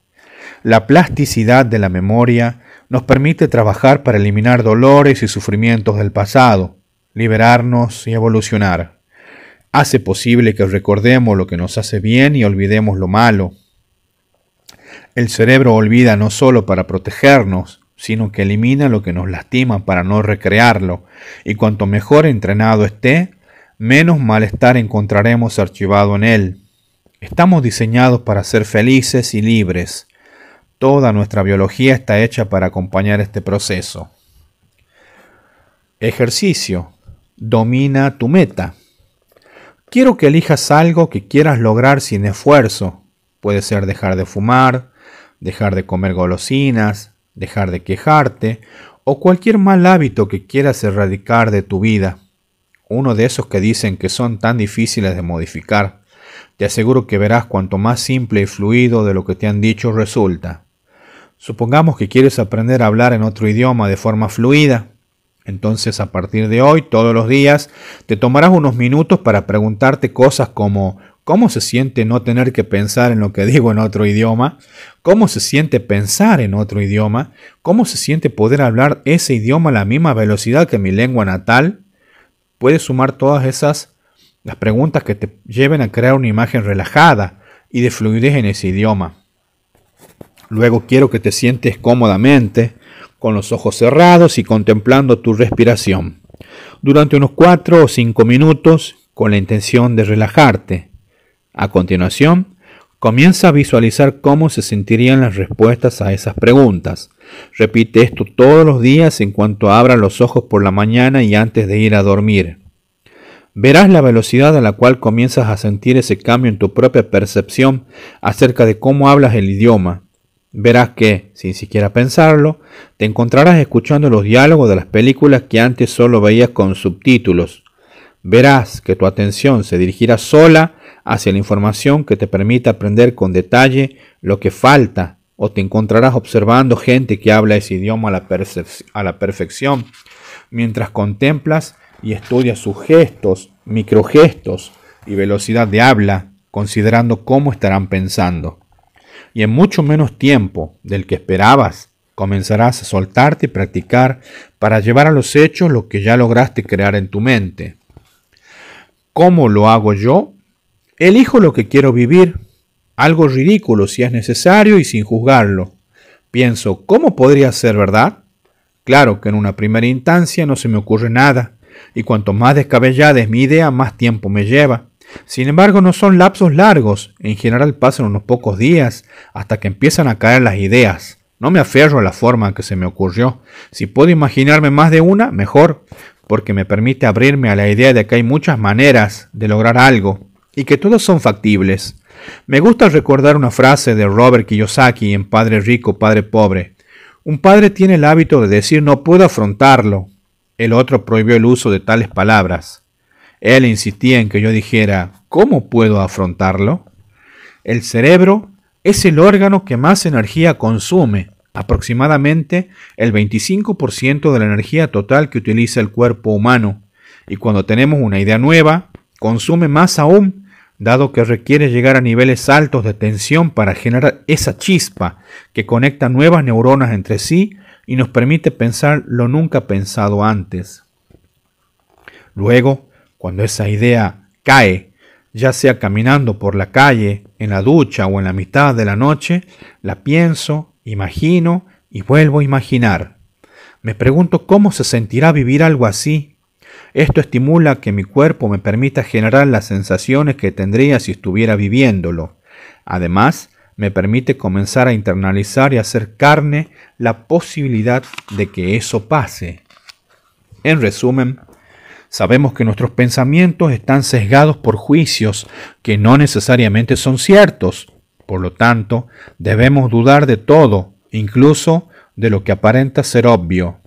La plasticidad de la memoria nos permite trabajar para eliminar dolores y sufrimientos del pasado, liberarnos y evolucionar. Hace posible que recordemos lo que nos hace bien y olvidemos lo malo. El cerebro olvida no solo para protegernos, sino que elimina lo que nos lastima para no recrearlo, y cuanto mejor entrenado esté, menos malestar encontraremos archivado en él. Estamos diseñados para ser felices y libres. Toda nuestra biología está hecha para acompañar este proceso. Ejercicio. Domina tu meta. Quiero que elijas algo que quieras lograr sin esfuerzo. Puede ser dejar de fumar, dejar de comer golosinas, dejar de quejarte o cualquier mal hábito que quieras erradicar de tu vida. Uno de esos que dicen que son tan difíciles de modificar. Te aseguro que verás cuanto más simple y fluido de lo que te han dicho resulta. Supongamos que quieres aprender a hablar en otro idioma de forma fluida. Entonces a partir de hoy, todos los días, te tomarás unos minutos para preguntarte cosas como ¿Cómo se siente no tener que pensar en lo que digo en otro idioma? ¿Cómo se siente pensar en otro idioma? ¿Cómo se siente poder hablar ese idioma a la misma velocidad que mi lengua natal? Puedes sumar todas esas las preguntas que te lleven a crear una imagen relajada y de fluidez en ese idioma. Luego quiero que te sientes cómodamente, con los ojos cerrados y contemplando tu respiración, durante unos 4 o 5 minutos con la intención de relajarte a continuación, comienza a visualizar cómo se sentirían las respuestas a esas preguntas. Repite esto todos los días en cuanto abra los ojos por la mañana y antes de ir a dormir. Verás la velocidad a la cual comienzas a sentir ese cambio en tu propia percepción acerca de cómo hablas el idioma. Verás que, sin siquiera pensarlo, te encontrarás escuchando los diálogos de las películas que antes solo veías con subtítulos. Verás que tu atención se dirigirá sola hacia la información que te permita aprender con detalle lo que falta o te encontrarás observando gente que habla ese idioma a la, a la perfección, mientras contemplas y estudias sus gestos, microgestos y velocidad de habla, considerando cómo estarán pensando. Y en mucho menos tiempo del que esperabas, comenzarás a soltarte y practicar para llevar a los hechos lo que ya lograste crear en tu mente. ¿Cómo lo hago yo? Elijo lo que quiero vivir, algo ridículo si es necesario y sin juzgarlo. Pienso, ¿cómo podría ser verdad? Claro que en una primera instancia no se me ocurre nada, y cuanto más descabellada es mi idea, más tiempo me lleva. Sin embargo, no son lapsos largos, en general pasan unos pocos días hasta que empiezan a caer las ideas. No me aferro a la forma en que se me ocurrió. Si puedo imaginarme más de una, mejor, porque me permite abrirme a la idea de que hay muchas maneras de lograr algo y que todos son factibles. Me gusta recordar una frase de Robert Kiyosaki en Padre Rico, Padre Pobre. Un padre tiene el hábito de decir no puedo afrontarlo. El otro prohibió el uso de tales palabras. Él insistía en que yo dijera ¿cómo puedo afrontarlo? El cerebro es el órgano que más energía consume, aproximadamente el 25% de la energía total que utiliza el cuerpo humano. Y cuando tenemos una idea nueva, consume más aún dado que requiere llegar a niveles altos de tensión para generar esa chispa que conecta nuevas neuronas entre sí y nos permite pensar lo nunca pensado antes. Luego, cuando esa idea cae, ya sea caminando por la calle, en la ducha o en la mitad de la noche, la pienso, imagino y vuelvo a imaginar. Me pregunto cómo se sentirá vivir algo así esto estimula que mi cuerpo me permita generar las sensaciones que tendría si estuviera viviéndolo. Además, me permite comenzar a internalizar y hacer carne la posibilidad de que eso pase. En resumen, sabemos que nuestros pensamientos están sesgados por juicios que no necesariamente son ciertos. Por lo tanto, debemos dudar de todo, incluso de lo que aparenta ser obvio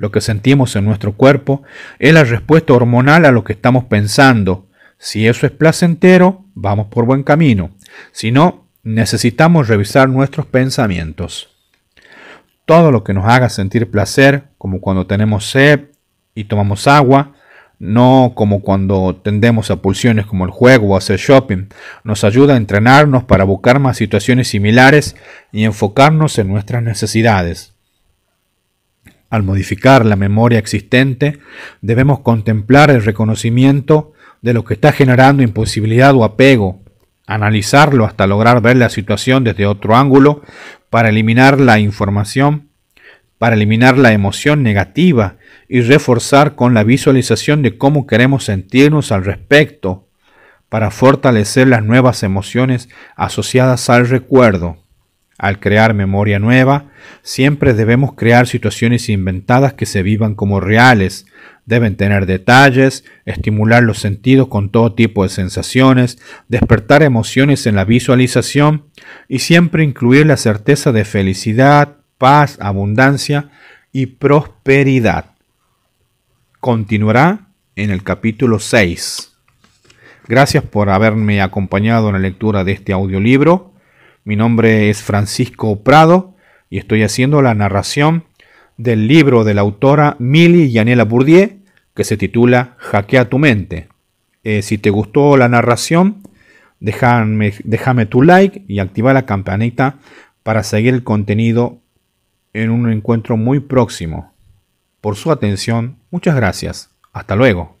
lo que sentimos en nuestro cuerpo es la respuesta hormonal a lo que estamos pensando. Si eso es placentero, vamos por buen camino. Si no, necesitamos revisar nuestros pensamientos. Todo lo que nos haga sentir placer, como cuando tenemos sed y tomamos agua, no como cuando tendemos a pulsiones como el juego o hacer shopping, nos ayuda a entrenarnos para buscar más situaciones similares y enfocarnos en nuestras necesidades. Al modificar la memoria existente, debemos contemplar el reconocimiento de lo que está generando imposibilidad o apego, analizarlo hasta lograr ver la situación desde otro ángulo para eliminar la información, para eliminar la emoción negativa y reforzar con la visualización de cómo queremos sentirnos al respecto, para fortalecer las nuevas emociones asociadas al recuerdo. Al crear memoria nueva, siempre debemos crear situaciones inventadas que se vivan como reales. Deben tener detalles, estimular los sentidos con todo tipo de sensaciones, despertar emociones en la visualización y siempre incluir la certeza de felicidad, paz, abundancia y prosperidad. Continuará en el capítulo 6. Gracias por haberme acompañado en la lectura de este audiolibro. Mi nombre es Francisco Prado y estoy haciendo la narración del libro de la autora Mili Yanela Bourdieu que se titula Jaquea tu mente. Eh, si te gustó la narración, déjame, déjame tu like y activa la campanita para seguir el contenido en un encuentro muy próximo. Por su atención, muchas gracias. Hasta luego.